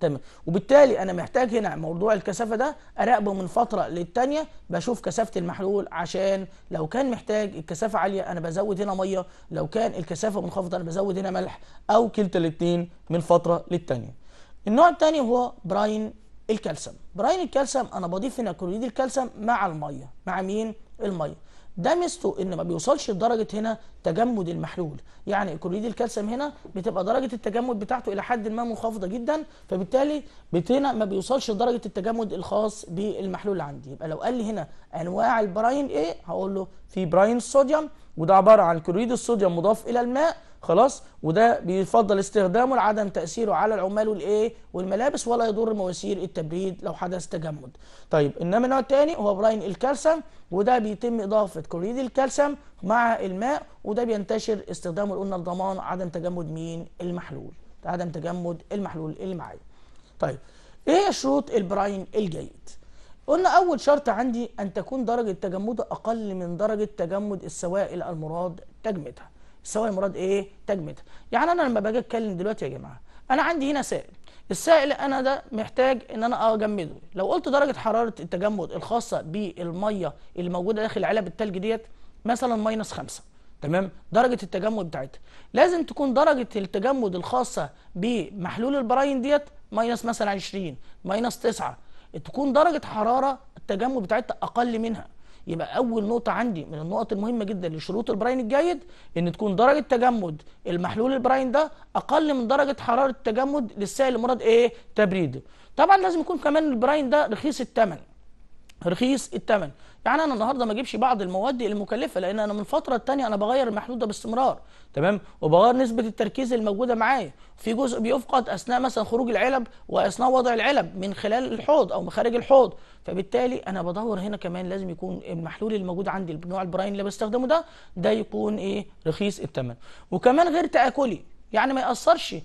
Speaker 1: تمام وبالتالي انا محتاج هنا موضوع الكثافه ده اراقبه من فتره للتانيه بشوف كثافه المحلول عشان لو كان محتاج الكثافه عاليه انا بزود هنا ميه لو كان الكثافه منخفضه انا بزود هنا ملح او كلتا الاثنين من فتره للتانيه النوع الثاني هو براين الكالسيوم براين الكالسيوم انا بضيف هنا كلوريد الكالسيوم مع الميه مع مين الميه ده ميزته ان ما بيوصلش لدرجه هنا تجمد المحلول يعني كلوريد الكالسيوم هنا بتبقى درجه التجمد بتاعته الى حد ما منخفضه جدا فبالتالي هنا ما بيوصلش لدرجه التجمد الخاص بالمحلول عندي يبقى لو قال لي هنا انواع البراين ايه هقول له في براين الصوديوم وده عباره عن كلوريد الصوديوم مضاف الى الماء خلاص وده بيفضل استخدامه لعدم تاثيره على العمال والايه والملابس ولا يضر مواسير التبريد لو حدث تجمد طيب انما النوع الثاني هو براين الكالسيوم وده بيتم اضافه كلوريد الكالسيوم مع الماء وده بينتشر استخدامه قلنا لضمان عدم تجمد مين المحلول عدم تجمد المحلول اللي معايا طيب ايه شروط البراين الجيد قلنا اول شرط عندي ان تكون درجه تجمده اقل من درجه تجمد السوائل المراد تجميدها سواء مراد ايه تجميدها يعني انا لما باجي اتكلم دلوقتي يا جماعه انا عندي هنا سائل السائل انا ده محتاج ان انا اجمده لو قلت درجه حراره التجمد الخاصه بالميه اللي موجوده داخل علب التلج ديت مثلا ماينس 5 تمام درجه التجمد بتاعتها لازم تكون درجه التجمد الخاصه بمحلول البراين ديت ماينس مثلا 20 ماينس 9 تكون درجه حراره التجمد بتاعتها اقل منها يبقى اول نقطه عندي من النقط المهمه جدا لشروط البراين الجيد ان تكون درجه تجمد المحلول البراين ده اقل من درجه حراره التجمد للسائل المراد ايه تبريده طبعا لازم يكون كمان البراين ده رخيص الثمن رخيص الثمن يعني انا النهارده ما اجيبش بعض المواد المكلفه لان انا من فتره التانية انا بغير المحدوده باستمرار تمام وبغير نسبه التركيز الموجوده معايا في جزء بيفقد اثناء مثلا خروج العلب واثناء وضع العلب من خلال الحوض او خارج الحوض فبالتالي انا بدور هنا كمان لازم يكون المحلول الموجود عندي نوع البراين اللي بستخدمه ده ده يكون ايه رخيص الثمن وكمان غير تاكلي يعني ما ياثرش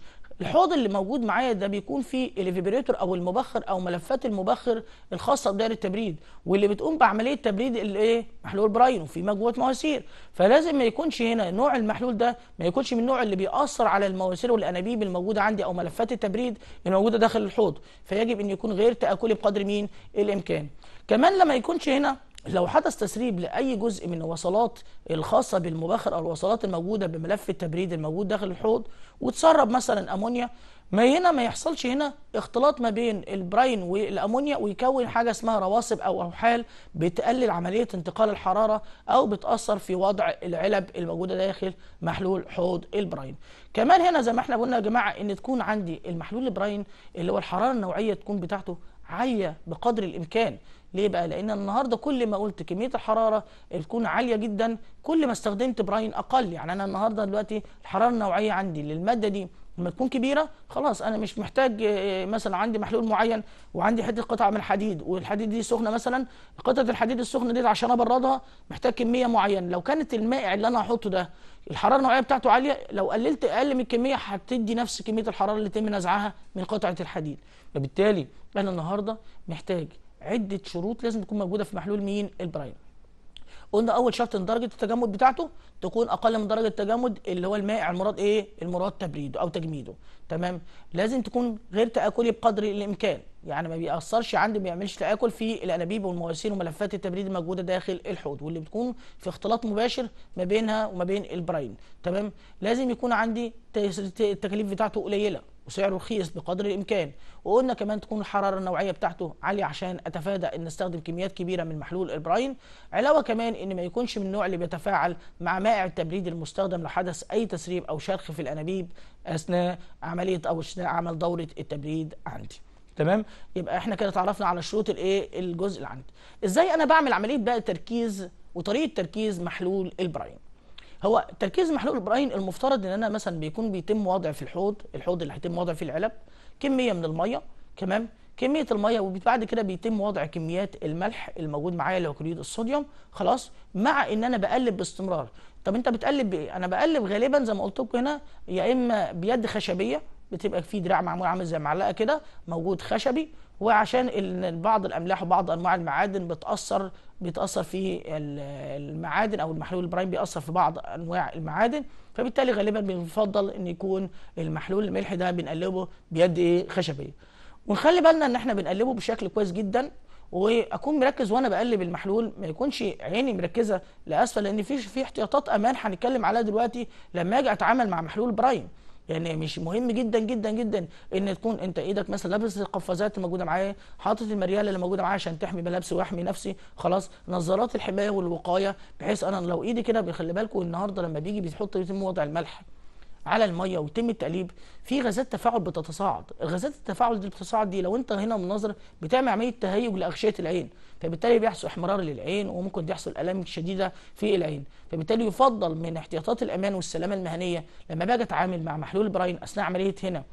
Speaker 1: الحوض اللي موجود معايا ده بيكون فيه الفيبريتور او المبخر او ملفات المبخر الخاصه بدائره التبريد واللي بتقوم بعمليه تبريد الايه محلول براين وفي مجموعه مواسير فلازم ما يكونش هنا نوع المحلول ده ما يكونش من النوع اللي بيأثر على المواسير والانابيب الموجوده عندي او ملفات التبريد الموجوده داخل الحوض فيجب ان يكون غير تاكلي بقدر مين الامكان كمان لما يكونش هنا لو حدث تسريب لاي جزء من الوصلات الخاصه بالمباخر او الوصلات الموجوده بملف التبريد الموجود داخل الحوض وتسرب مثلا امونيا ما هنا ما يحصلش هنا اختلاط ما بين البراين والامونيا ويكون حاجه اسمها رواسب او اوحال بتقلل عمليه انتقال الحراره او بتاثر في وضع العلب الموجوده داخل محلول حوض البراين كمان هنا زي ما احنا قلنا يا جماعه ان تكون عندي المحلول البراين اللي هو الحراره النوعيه تكون بتاعته عاليه بقدر الامكان ليه بقى لان النهارده كل ما قلت كميه الحراره تكون عاليه جدا كل ما استخدمت براين اقل يعني انا النهارده دلوقتي الحراره النوعيه عندي للماده دي لما تكون كبيره خلاص انا مش محتاج آه، مثلا عندي محلول معين وعندي حته قطعه من الحديد والحديد دي سخنه مثلا قطعه الحديد السخنه دي عشان ابردها محتاج كميه معينه لو كانت المائع اللي انا هحطه ده الحراره النوعيه بتاعته عاليه لو قللت اقل من الكميه هتدي نفس كميه الحراره اللي تم نزعها من قطعه الحديد فبالتالي انا النهارده محتاج عده شروط لازم تكون موجوده في محلول مين البرايم قلنا اول شرط ان درجه التجمد بتاعته تكون اقل من درجه التجمد اللي هو المائع المراد ايه المراد تبريده او تجميده تمام لازم تكون غير تاكلي بقدر الامكان يعني ما بيأثرش عندي ما بيعملش تآكل في الأنابيب والمواسير وملفات التبريد الموجودة داخل الحوض واللي بتكون في اختلاط مباشر ما بينها وما بين البراين تمام لازم يكون عندي التكاليف بتاعته قليلة وسعره رخيص بقدر الامكان وقلنا كمان تكون الحراره النوعيه بتاعته عاليه عشان اتفادى ان استخدم كميات كبيره من محلول البراين علاوه كمان ان ما يكونش من النوع اللي بيتفاعل مع مائع التبريد المستخدم لو حدث اي تسريب او شرخ في الانابيب اثناء عمليه او اثناء عمل دوره التبريد عندي تمام يبقى احنا كده اتعرفنا على شروط الايه الجزء اللي عندي ازاي انا بعمل عمليه بقى تركيز وطريقه تركيز محلول البراين هو تركيز محلول البراين المفترض ان انا مثلا بيكون بيتم وضع في الحوض الحوض اللي هيتم وضع فيه العلب كميه من الميه تمام كميه الميه وبعد كده بيتم وضع كميات الملح الموجود معايا اللي هو كلوريد الصوديوم خلاص مع ان انا بقلب باستمرار طب انت بتقلب بايه انا بقلب غالبا زي ما قلت لكم هنا يا اما بيد خشبيه بتبقى في دراع معمول عامل زي معلقه كده موجود خشبي وعشان بعض الاملاح وبعض انواع المعادن بتاثر بيتاثر في المعادن او المحلول البرايم بيأثر في بعض انواع المعادن فبالتالي غالبا بنفضل ان يكون المحلول الملح ده بنقلبه بيد ايه خشبيه ونخلي بالنا ان احنا بنقلبه بشكل كويس جدا واكون مركز وانا بقلب المحلول ما يكونش عيني مركزه لاسفل لان في في احتياطات امان هنتكلم عليها دلوقتي لما اجي اتعامل مع محلول برايم يعني مش مهم جدا جدا جدا ان تكون انت ايدك مثلا لابس القفازات الموجوده معايا حاطط المريال اللي موجوده معايا عشان تحمي ملابسي واحمي نفسي خلاص نظارات الحمايه والوقايه بحيث انا لو ايدي كده بيخلي بالكم النهارده لما بيجي بيحط يتم وضع الملح على الميه ويتم التقليب في غازات تفاعل بتتصاعد الغازات التفاعل دي بتتصاعد دي لو انت هنا مناظر بتعمل عمليه تهيج لاغشيه العين فبالتالي بيحصل احمرار للعين وممكن يحصل الام شديده في العين فبالتالي يفضل من احتياطات الامان والسلامه المهنيه لما باجي اتعامل مع محلول براين اثناء عمليه هنا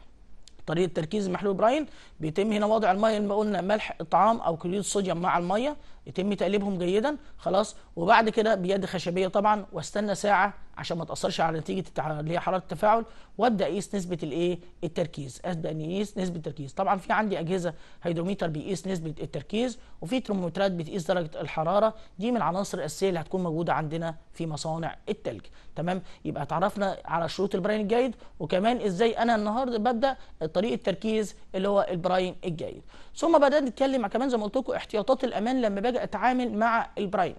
Speaker 1: طريقه تركيز محلول براين بيتم هنا وضع الميه اللي قلنا ملح طعام او كلوريد صوديوم مع الميه يتم تقليبهم جيدا خلاص وبعد كده بيد خشبيه طبعا واستنى ساعه عشان ما تاثرش على نتيجه التع... اللي هي حراره التفاعل وابدا اقيس نسبه الايه التركيز ابدا اقيس نسبه التركيز طبعا في عندي اجهزه هيدروميتر بيقيس نسبه التركيز وفي ترمومترات بتقيس درجه الحراره دي من العناصر الاساسيه اللي هتكون موجوده عندنا في مصانع التلج تمام يبقى اتعرفنا على شروط البراين الجيد وكمان ازاي انا النهارده ببدا طريقه التركيز اللي هو البراين الجيد ثم بدانا نتكلم كمان زي ما قلت لكم احتياطات الامان لما بدأ أتعامل مع البرايم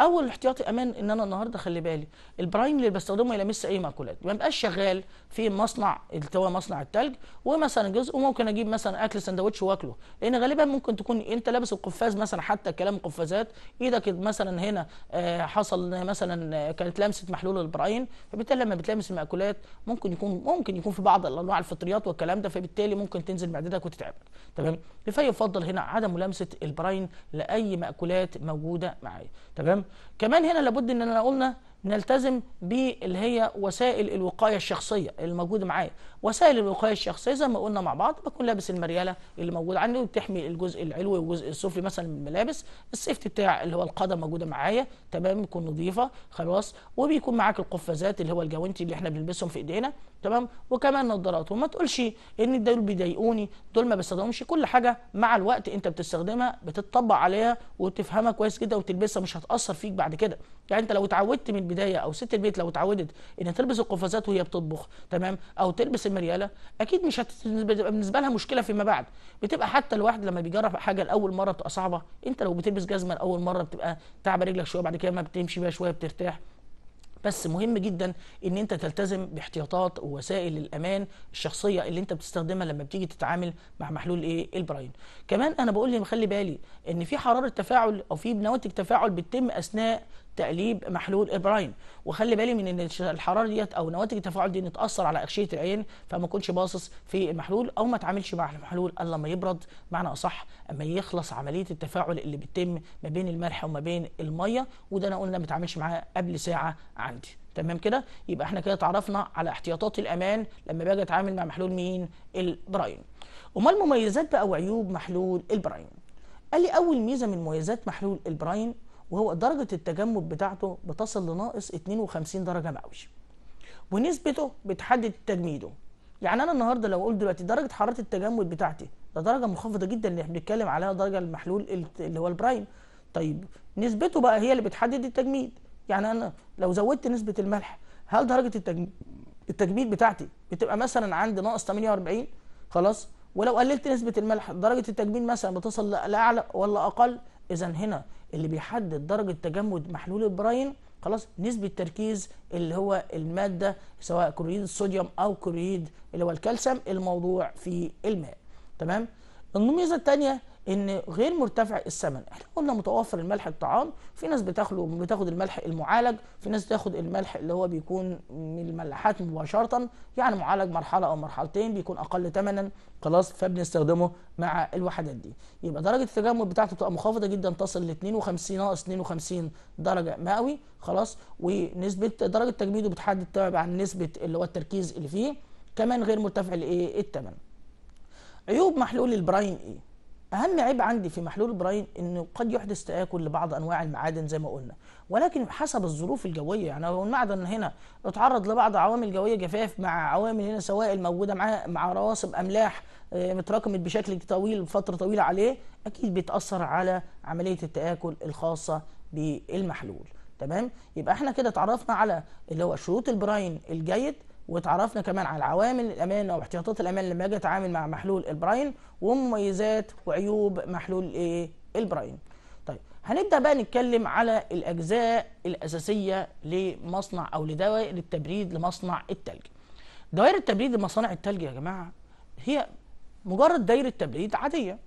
Speaker 1: اول احتياطي امان ان انا النهارده خلي بالي البرايم اللي بستخدمه ما يلمسش اي مأكولات ما يبقاش شغال في مصنع التوا مصنع التلج ومثلا جزء وممكن اجيب مثلا اكل سندوتش واكله لان غالبا ممكن تكون انت لابس القفاز مثلا حتى كلام قفازات ايدك مثلا هنا آه، حصل مثلا آه، كانت لمسه محلول البراين فبالتالي لما بتلمس المأكولات ممكن يكون ممكن يكون في بعض الانواع الفطريات والكلام ده فبالتالي ممكن تنزل معدتك وتتعبك تمام فيفضل هنا عدم ملامسه البراين لاي مأكولات موجوده معايا تمام كمان هنا لابد اننا قلنا نلتزم باللي هي وسائل الوقايه الشخصيه الموجوده معايا وسائل الوقايه الشخصيه زي ما قلنا مع بعض بكون لابس المرياله اللي موجوده عندي وبتحمي الجزء العلوي والجزء السفلي مثلا من الملابس السيفتي بتاع اللي هو القدم موجوده معايا تمام بتكون نظيفه خلاص وبيكون معاك القفازات اللي هو الجوانتي اللي احنا بنلبسهم في ايدينا تمام وكمان نظارات وما تقولش ان دول بيضايقوني دول ما بستخدمهمش كل حاجه مع الوقت انت بتستخدمها بتطبق عليها وتفهمها كويس جدا وتلبسها مش هتاثر فيك بعد كده يعني انت لو اتعودت من البدايه او ست البيت لو اتعودت ان تلبس القفازات وهي بتطبخ تمام او تلبس المرياله اكيد مش هتبقى بالنسبه لها مشكله فيما بعد بتبقى حتى الواحد لما بيجرب حاجه لاول مره بتبقى صعبه انت لو بتلبس جزمه لاول مره بتبقى تعب رجلك شويه بعد كده ما بتمشي بيها شويه بترتاح بس مهم جدا ان انت تلتزم باحتياطات ووسائل الامان الشخصيه اللي انت بتستخدمها لما بتيجي تتعامل مع محلول ايه البراين كمان انا بقول لي خلي بالي ان في حراره تفاعل او في نواتج تفاعل بتتم اثناء تقليب محلول ابراين وخلي بالي من ان الحراره ديت او نواتج التفاعل دي نتاثر على اغشيه العين فما كنتش باصص في المحلول او ما تعملش مع المحلول الا لما يبرد معنى اصح اما يخلص عمليه التفاعل اللي بتتم ما بين الملح وما بين الميه وده انا قلنا ما تعملش معاه قبل ساعه عندي تمام كده يبقى احنا كده اتعرفنا على احتياطات الامان لما باجي اتعامل مع محلول مين البراين امال مميزات بقى وعيوب محلول البراين قال لي اول ميزه من مميزات محلول البراين وهو درجة التجمد بتاعته بتصل لناقص 52 درجة مئوية ونسبته بتحدد تجميده يعني انا النهارده لو قلت دلوقتي درجه حراره التجمد بتاعتي ده درجه منخفضه جدا اللي احنا بنتكلم عليها درجه المحلول اللي هو البرايم طيب نسبته بقى هي اللي بتحدد التجميد يعني انا لو زودت نسبه الملح هل درجه التجميد التجميد بتاعتي بتبقى مثلا عند ناقص 48 خلاص ولو قللت نسبه الملح درجه التجميد مثلا بتصل لاعلى ولا اقل اذا هنا اللي بيحدد درجه تجمد محلول البراين خلاص نسبه تركيز اللي هو الماده سواء كلوريد الصوديوم او كلوريد اللي هو الكالسيوم الموضوع في الماء تمام النميزه الثانيه ان غير مرتفع الثمن احنا قلنا متوفر الملح الطعام في ناس بتاخده بتاخد الملح المعالج في ناس بتاخد الملح اللي هو بيكون من الملاحات مباشره يعني معالج مرحله او مرحلتين بيكون اقل ثمنا خلاص فبنستخدمه مع الوحدات دي يبقى درجه التجمد بتاعته بتبقى منخفضه جدا تصل ل 52 ناقص 52 درجه مئوي خلاص ونسبه درجه تجميده بتحدد عن نسبه اللي هو التركيز اللي فيه كمان غير مرتفع لايه الثمن عيوب محلول البرايم ايه اهم عيب عندي في محلول البراين انه قد يحدث تاكل لبعض انواع المعادن زي ما قلنا ولكن حسب الظروف الجويه يعني لو المعدن هنا اتعرض لبعض عوامل جويه جفاف مع عوامل هنا سوائل موجوده معاه مع رواسب املاح آه، متراكمت بشكل طويل فتره طويله عليه اكيد بيتاثر على عمليه التاكل الخاصه بالمحلول تمام يبقى احنا كده اتعرفنا على اللي هو شروط البراين الجيد واتعرفنا كمان على عوامل الامان او احتياطات الامان لما اجي اتعامل مع محلول البراين ومميزات وعيوب محلول الايه البراين طيب هنبدا بقى نتكلم على الاجزاء الاساسيه لمصنع او لدوائر التبريد لمصنع التلج دوائر التبريد لمصانع التلج يا جماعه هي مجرد دايره تبريد عاديه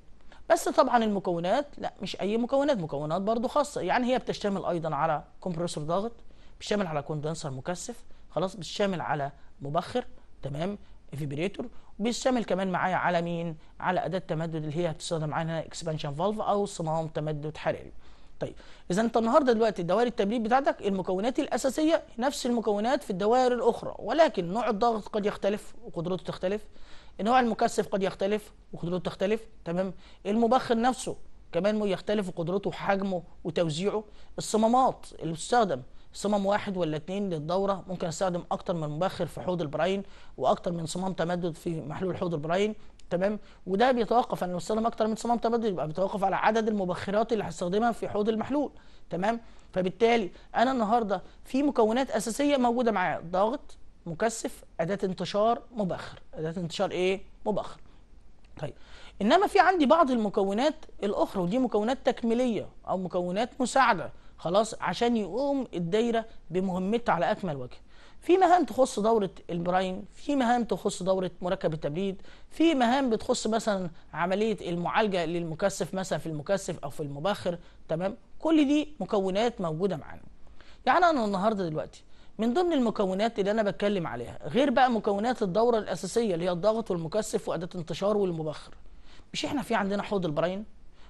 Speaker 1: بس طبعا المكونات لا مش اي مكونات مكونات برضو خاصه يعني هي بتشتمل ايضا على كومبريسور ضاغط بتشتمل على كوندنسر مكثف خلاص بتشتمل على مبخر تمام فيبريتور وبيشتمل كمان معايا على مين على اداه تمدد اللي هي هتستخدم معانا اكسبانشن فالف او صمام تمدد حراري طيب اذا انت النهارده دلوقتي دوائر التبريد بتاعتك المكونات الاساسيه نفس المكونات في الدوائر الاخرى ولكن نوع الضغط قد يختلف وقدرته تختلف نوع المكثف قد يختلف وقدرته تختلف تمام المبخر نفسه كمان يختلف قدرته وحجمه وتوزيعه الصمامات اللي بتستخدم صمام واحد ولا اتنين للدوره ممكن استخدم اكتر من مبخر في حوض البراين واكتر من صمام تمدد في محلول حوض البراين تمام وده بيتوقف انا لو استخدم اكتر من صمام تمدد يبقى بيتوقف على عدد المبخرات اللي هستخدمها في حوض المحلول تمام فبالتالي انا النهارده في مكونات اساسيه موجوده معايا ضغط مكثف اداه انتشار مبخر اداه انتشار ايه مبخر طيب انما في عندي بعض المكونات الاخرى ودي مكونات تكميليه او مكونات مساعده خلاص عشان يقوم الدايره بمهمتها على اكمل وجه في مهام تخص دورة البراين في مهام تخص دورة مركب التبريد في مهام بتخص مثلا عملية المعالجة للمكثف مثلا في المكثف أو في المبخر تمام كل دي مكونات موجودة معانا يعني أنا النهاردة دلوقتي من ضمن المكونات اللي أنا بتكلم عليها غير بقى مكونات الدورة الأساسية اللي هي الضغط والمكثف وأداة انتشار والمبخر مش إحنا في عندنا حوض البراين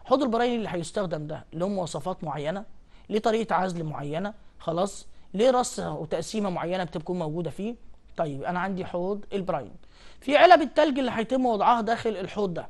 Speaker 1: حوض البراين اللي هيستخدم ده له مواصفات معينة ليه طريقه عزل معينه خلاص ليه رصه وتقسيمه معينه بتكون موجوده فيه طيب انا عندي حوض البراين في علب التلج اللي هيتم وضعها داخل الحوض ده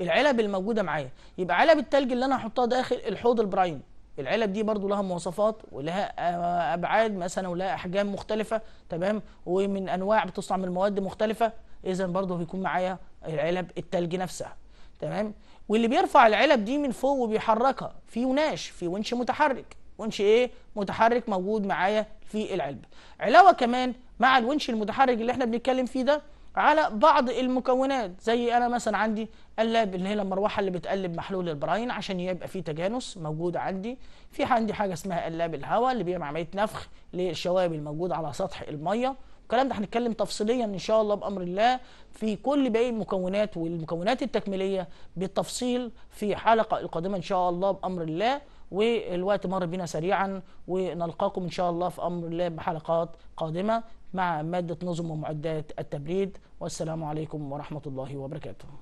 Speaker 1: العلب الموجوده معايا يبقى علب التلج اللي انا هحطها داخل الحوض البراين العلب دي برضو لها مواصفات ولها ابعاد مثلا ولها احجام مختلفه تمام ومن انواع بتصنع من مواد مختلفه اذا برضو بيكون معايا العلب التلج نفسها تمام واللي بيرفع العلب دي من فوق وبيحركها في وناش في ونش متحرك ونش ايه متحرك موجود معايا في العلبه علاوه كمان مع الونش المتحرك اللي احنا بنتكلم فيه ده على بعض المكونات زي انا مثلا عندي قلاب اللي هي المروحه اللي بتقلب محلول البراين عشان يبقى فيه تجانس موجود عندي في عندي حاجه اسمها قلاب الهواء اللي بيعمل عمليه نفخ للشوائب الموجوده على سطح الميه الكلام ده هنتكلم تفصيليا ان شاء الله بامر الله في كل باقي المكونات والمكونات التكميليه بالتفصيل في حلقه القادمه ان شاء الله بامر الله والوقت مر بنا سريعا ونلقاكم ان شاء الله في امر الله بحلقات قادمه مع ماده نظم ومعدات التبريد والسلام عليكم ورحمه الله وبركاته.